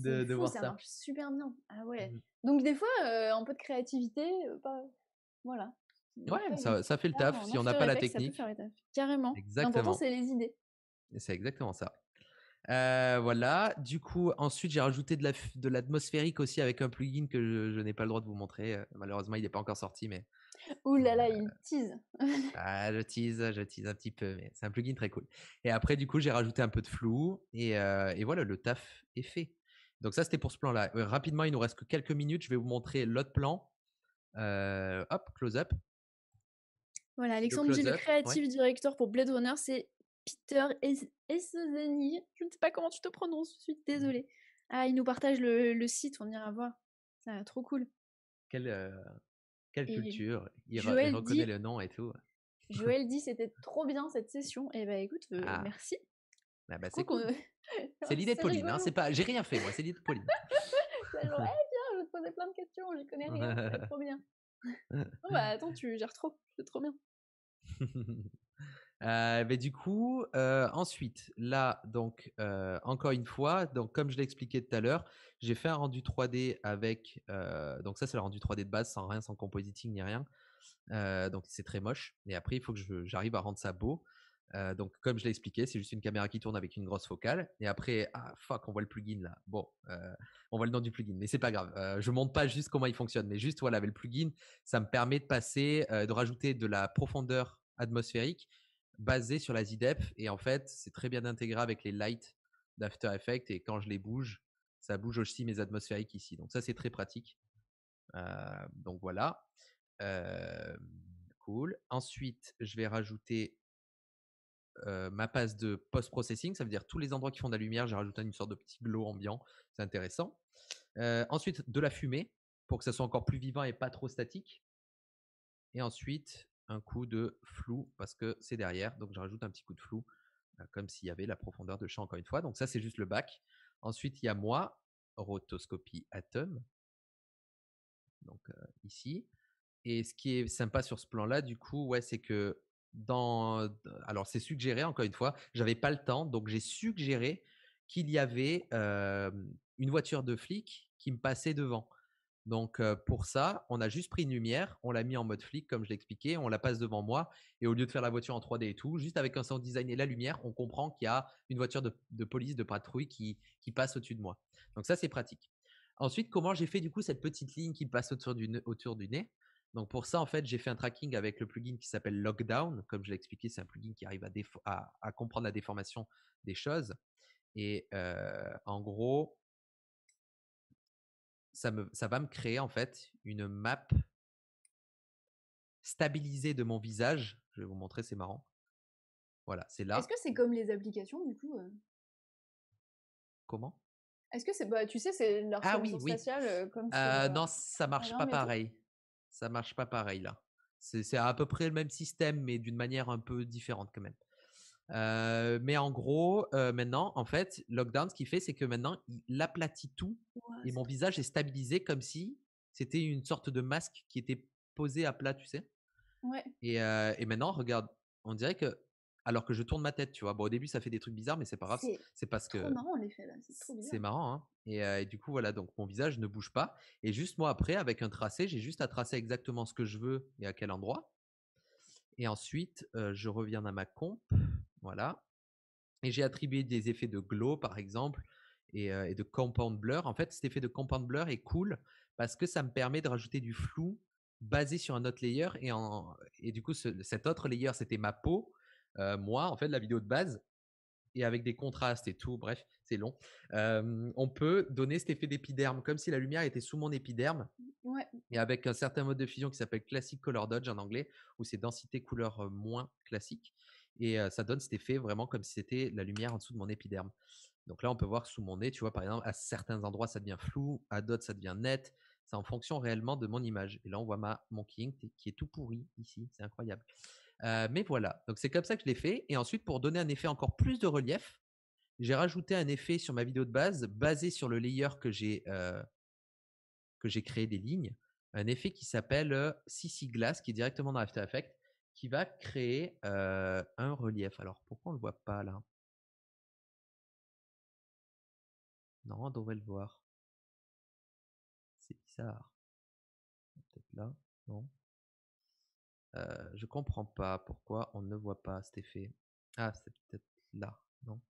de, voir ça. super bien. Ah ouais. Mmh Donc, des fois, euh, un peu de créativité, euh, voilà. Ouais, ça, fait le taf. si on n'a pas la technique. Carrément. Exactement. L'important, c'est les idées. C'est exactement ça. Euh, voilà. Du coup, ensuite, j'ai rajouté de, l'atmosphérique aussi avec un plugin que je, n'ai pas le droit de vous montrer. Euh, malheureusement, il n'est pas encore sorti, mais. Ouh là là, euh, il tease. ah, je tease, je tease un petit peu, mais c'est un plugin très cool. Et après, du coup, j'ai rajouté un peu de flou et, voilà, le taf est fait. Donc ça, c'était pour ce plan-là. Rapidement, il nous reste que quelques minutes. Je vais vous montrer l'autre plan. hop, close up. Voilà, Alexandre du le creative director pour Blade Runner, c'est Peter et Essozani. Je ne sais pas comment tu te prononces, je suis mmh. désolée. Ah, il nous partage le, site, on ira voir. c'est trop cool. Quelle, euh, quelle culture. Il, Joël le nom et tout. Joël dit c'était trop bien cette session. Et eh ben écoute, euh, ah. merci. Ah bah, bah c'est l'idée de Pauline. Hein. c'est pas, j'ai rien fait moi. C'est l'idée de Pauline. genre, eh, je te poser plein de questions. J'y connais rien. trop bien. bah attends, tu gères trop. C'est trop bien. Euh, mais du coup, euh, ensuite, là, donc, euh, encore une fois, donc, comme je l'ai expliqué tout à l'heure, j'ai fait un rendu 3D avec. donc, ça, c'est le rendu 3D de base, sans rien, sans compositing ni rien. donc, c'est très moche. Et après, il faut que j'arrive à rendre ça beau. donc, comme je l'ai expliqué, c'est juste une caméra qui tourne avec une grosse focale. Et après, ah fuck, on voit le plugin là. Bon, on voit le nom du plugin, mais c'est pas grave. je montre pas juste comment il fonctionne, mais juste voilà, avec le plugin, ça me permet de passer, de rajouter de la profondeur atmosphérique basé sur la ZDEP. Et en fait, c'est très bien intégré avec les lights d'After Effects. Et quand je les bouge, ça bouge aussi mes atmosphériques ici. Donc ça, c'est très pratique. Euh, donc voilà. Euh, cool. Ensuite, je vais rajouter euh, ma passe de post-processing. Ça veut dire tous les endroits qui font de la lumière, j'ai rajouté une sorte de petit glow ambiant. C'est intéressant. ensuite, de la fumée pour que ça soit encore plus vivant et pas trop statique. Et ensuite, un coup de flou parce que c'est derrière. Donc je rajoute un petit coup de flou euh, comme s'il y avait la profondeur de champ encore une fois. Donc ça, c'est juste le bac. Ensuite, il y a moi, rotoscopie atom. Donc euh, ici. Et ce qui est sympa sur ce plan-là, du coup, ouais, c'est que dans, alors c'est suggéré encore une fois. J'avais pas le temps, donc j'ai suggéré qu'il y avait une voiture de flic qui me passait devant. Donc pour ça, on a juste pris une lumière, on l'a mis en mode flic comme je l'expliquais, on la passe devant moi et au lieu de faire la voiture en 3D et tout, juste avec un sound design et la lumière, on comprend qu'il y a une voiture de, police, de patrouille qui, passe au-dessus de moi. Donc ça c'est pratique. Ensuite, comment j'ai fait du coup cette petite ligne qui passe autour du, du nez Donc pour ça en fait, j'ai fait un tracking avec le plugin qui s'appelle Lockdown. Comme je l'ai expliqué, c'est un plugin qui arrive à, comprendre la déformation des choses. Et en gros, ça, va me créer en fait une map stabilisée de mon visage. Je vais vous montrer, c'est marrant. Voilà, c'est là. Est-ce que c'est comme les applications du coup euh? Comment Est-ce que c'est bah, tu sais c'est leur ah, Spatiale, euh, comme euh, Non, ça marche pas pareil. Ça marche pas pareil là. C'est à peu près le même système mais d'une manière un peu différente quand même mais en gros, maintenant, en fait, Lockdown, ce qu'il fait, c'est que maintenant, il aplatit tout et mon visage est stabilisé comme si c'était une sorte de masque qui était posé à plat, tu sais. Ouais. Et, et, maintenant, regarde, on dirait que, alors que je tourne ma tête, tu vois. Bon, au début, ça fait des trucs bizarres, mais c'est pas grave. C'est parce que. C'est marrant, l'effet, là. C'est trop C'est marrant, hein? Et, et, du coup, voilà, donc mon visage ne bouge pas. Et juste moi, après, avec un tracé, j'ai juste à tracer exactement ce que je veux et à quel endroit. Et ensuite, je reviens dans ma comp. Voilà. Et j'ai attribué des effets de glow, par exemple, et, de compound blur. En fait, cet effet de compound blur est cool parce que ça me permet de rajouter du flou basé sur un autre layer. Et, en, et du coup, cet autre layer, c'était ma peau. moi, en fait, la vidéo de base. Et avec des contrastes et tout, bref c'est long. on peut donner cet effet d'épiderme, comme si la lumière était sous mon épiderme. Et avec un certain mode de fusion qui s'appelle Classic Color Dodge en anglais, où c'est densité couleur moins classique. Et ça donne cet effet vraiment comme si c'était la lumière en dessous de mon épiderme. Donc là, on peut voir sous mon nez, tu vois, par exemple, à certains endroits, ça devient flou, à d'autres, ça devient net. C'est en fonction réellement de mon image. Et là, on voit ma, mon king qui est tout pourri ici. C'est incroyable. mais voilà, donc c'est comme ça que je l'ai fait. Et ensuite, pour donner un effet encore plus de relief, j'ai rajouté un effet sur ma vidéo de base basé sur le layer que j'ai euh, que j'ai créé des lignes, un effet qui s'appelle CC euh, Glass qui est directement dans After Effects qui va créer euh, un relief. Alors pourquoi on ne le voit pas là Non, on devrait le voir. C'est bizarre. Peut-être là, non euh, Je comprends pas pourquoi on ne voit pas cet effet. Ah, c'est peut-être là, non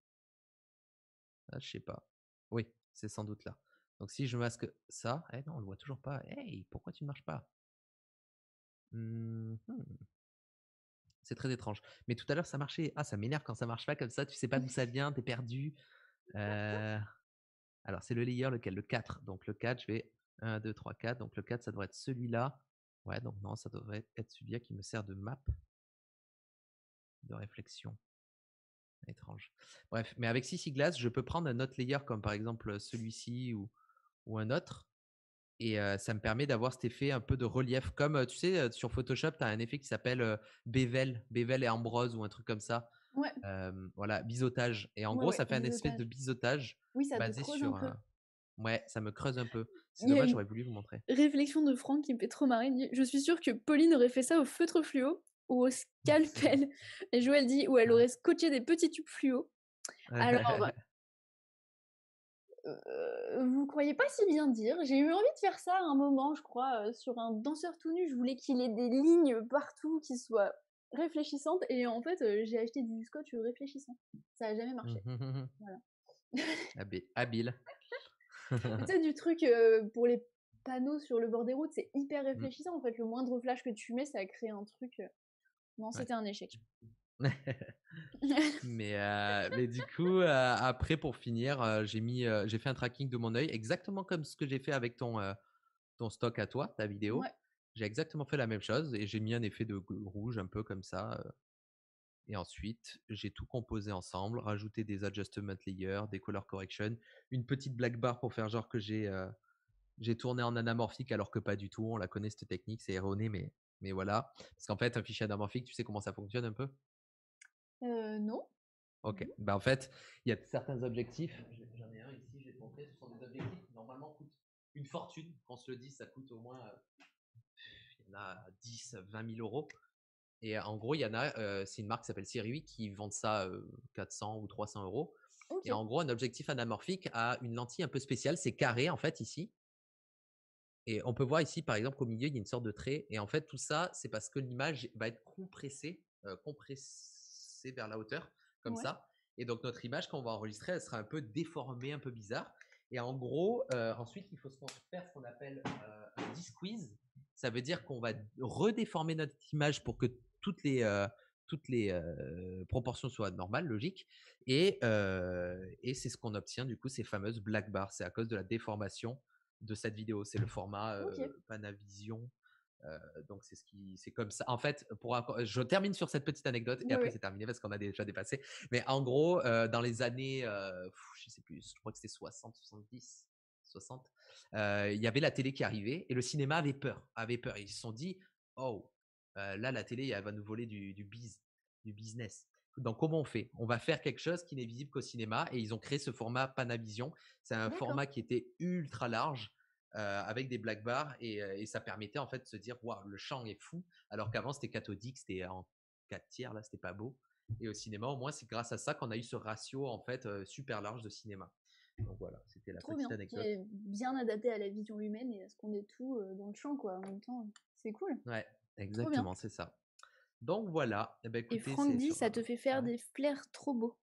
ah, je sais pas. Oui, c'est sans doute là. Donc si je masque ça, eh non, on le voit toujours pas. Hey, pourquoi tu ne marches pas mmh C'est très étrange. Mais tout à l'heure, ça marchait. Ah, ça m'énerve quand ça marche pas comme ça. Tu sais pas d'où ça vient, t'es perdu. Euh, alors, c'est le layer lequel Le 4. Donc, le 4, je vais 1, 2, 3, 4. Donc, le 4, ça devrait être celui-là. Ouais, donc non, ça devrait être celui-là qui me sert de map de réflexion étrange. Bref, mais avec Cici Glass, je peux prendre un autre layer comme par exemple euh, celui-ci ou, ou un autre. Et ça me permet d'avoir cet effet un peu de relief. Comme tu sais, sur Photoshop, tu as un effet qui s'appelle Bevel, Bevel et Ambrose ou un truc comme ça. voilà, biseautage. Et en gros, ça fait un espèce de biseautage oui, basé sur. Ouais, ça me creuse un peu. C'est dommage, j'aurais voulu vous montrer. Réflexion de Franck qui me fait trop marrer. Je suis sûre que Pauline aurait fait ça au feutre fluo ou au scalpel, et Joël dit, où elle aurait scotché des petits tubes fluo. Alors, euh, vous croyez pas si bien dire. J'ai eu envie de faire ça à un moment, je crois, euh, sur un danseur tout nu. Je voulais qu'il ait des lignes partout qui soient réfléchissantes. Et en fait, euh, j'ai acheté du scotch réfléchissant. Ça n'a jamais marché. Ah ben, habile. tu sais, du truc euh, pour les panneaux sur le bord des routes, c'est hyper mmh. réfléchissant. En fait, le moindre flash que tu mets, ça crée un truc. Non, c'était un échec. Euh, mais, du coup, euh, après, pour finir, euh, j'ai mis, fait un tracking de mon œil, exactement comme ce que j'ai fait avec ton, ton stock à toi, ta vidéo. J'ai exactement fait la même chose et j'ai mis un effet de rouge un peu comme ça. Et ensuite, j'ai tout composé ensemble, rajouté des adjustment layers, des color correction, une petite black bar pour faire genre que j'ai j'ai tourné en anamorphique alors que pas du tout. On la connaît cette technique, c'est erroné, mais mais voilà. Parce qu'en fait, un fichier anamorphique, tu sais comment ça fonctionne un peu euh, Non. Ok. Bah, en fait, il y a certains objectifs. J'en ai un ici, j'ai montrer. Ce sont des objectifs qui normalement coûtent une fortune. Quand on se le dit, ça coûte au moins euh, il y en a 20 000 euros. Et en gros, il y en a, euh, c'est une marque qui s'appelle Siri qui vend ça euh, 400 ou 300 euros. Et en gros, un objectif anamorphique a une lentille un peu spéciale. C'est carré en fait ici. Et on peut voir ici, par exemple, qu'au milieu, il y a une sorte de trait. Et en fait, tout ça, c'est parce que l'image va être compressée, euh, compressée vers la hauteur, comme ça. Et donc, notre image, quand on va enregistrer, elle sera un peu déformée, un peu bizarre. Et en gros, euh, ensuite, il faut faire ce qu'on appelle euh, un disqueeze. Ça veut dire qu'on va redéformer notre image pour que toutes les, toutes les proportions soient normales, logiques. Et, et c'est ce qu'on obtient, du coup, ces fameuses black bars. C'est à cause de la déformation de cette vidéo. C'est le format euh, Panavision. Euh, donc c'est ce qui, c'est comme ça. En fait, pour je termine sur cette petite anecdote et après c'est terminé parce qu'on a déjà dépassé. Mais en gros, euh, dans les années, je sais plus, je crois que c'était 60, 70, 60, il y avait la télé qui arrivait et le cinéma avait peur, avait peur. Ils se sont dit, oh, là la télé elle va nous voler du, du du business. Donc comment on fait. On va faire quelque chose qui n'est visible qu'au cinéma et ils ont créé ce format Panavision. C'est un format qui était ultra large. Euh, avec des black bars euh, et, ça permettait en fait de se dire waouh le champ est fou alors qu'avant c'était cathodique c'était en 4 tiers là c'était pas beau et au cinéma au moins c'est grâce à ça qu'on a eu ce ratio en fait euh, super large de cinéma donc voilà c'était la Trop petite bien, bien adapté à la vision humaine et à ce qu'on est tout dans le champ quoi en même temps c'est cool ouais exactement c'est ça donc voilà. Eh ben, Et Franck dit, ça te fait faire ah des flairs trop beaux.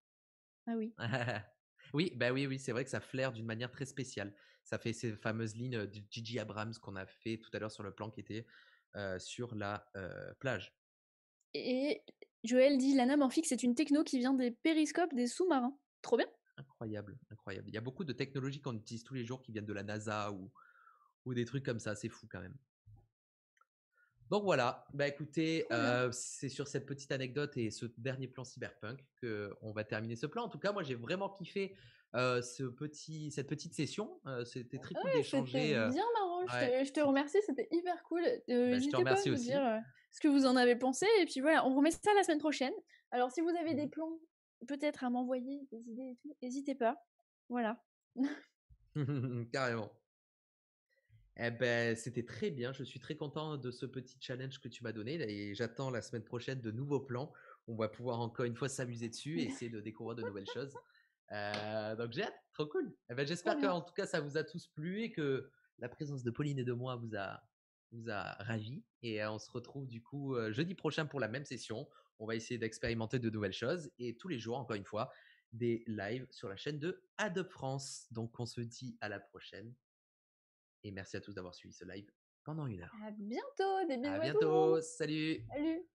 Ah oui. oui, ben oui, oui, c'est vrai que ça flaire d'une manière très spéciale. Ça fait ces fameuses lignes euh, de Gigi Abrams qu'on a fait tout à l'heure sur le plan qui était euh, sur la euh, plage. Et Joël dit, l'anamorphique, c'est une techno qui vient des périscopes des sous-marins. Trop bien. Incroyable, incroyable. Il y a beaucoup de technologies qu'on utilise tous les jours qui viennent de la NASA ou, ou des trucs comme ça. C'est fou quand même. Donc voilà, bah écoutez, euh, c'est sur cette petite anecdote et ce dernier plan cyberpunk qu'on va terminer ce plan. En tout cas, moi j'ai vraiment kiffé euh, ce petit, cette petite session. Euh, c'était très cool d'échanger. bien marrant. Je, te, remercie, c'était hyper cool. Bah, je te remercie aussi. dire ce que vous en avez pensé et puis voilà, on remet ça la semaine prochaine. Alors si vous avez des mmh. plans, peut-être à m'envoyer des idées et tout, n'hésitez pas. Voilà. Carrément. Eh ben, c'était très bien. Je suis très content de ce petit challenge que tu m'as donné et j'attends la semaine prochaine de nouveaux plans. On va pouvoir encore une fois s'amuser dessus et essayer de découvrir de nouvelles choses. Euh, donc j'ai hâte, trop cool. Eh ben, j'espère qu'en tout cas ça vous a tous plu et que la présence de Pauline et de moi vous a vous a ravi et euh, on se retrouve du coup euh, jeudi prochain pour la même session. On va essayer d'expérimenter de nouvelles choses et tous les jours encore une fois des lives sur la chaîne de Adop France. Donc on se dit à la prochaine. Et merci à tous d'avoir suivi ce live pendant une heure. À bientôt, des bisous. À bientôt, à salut. Salut.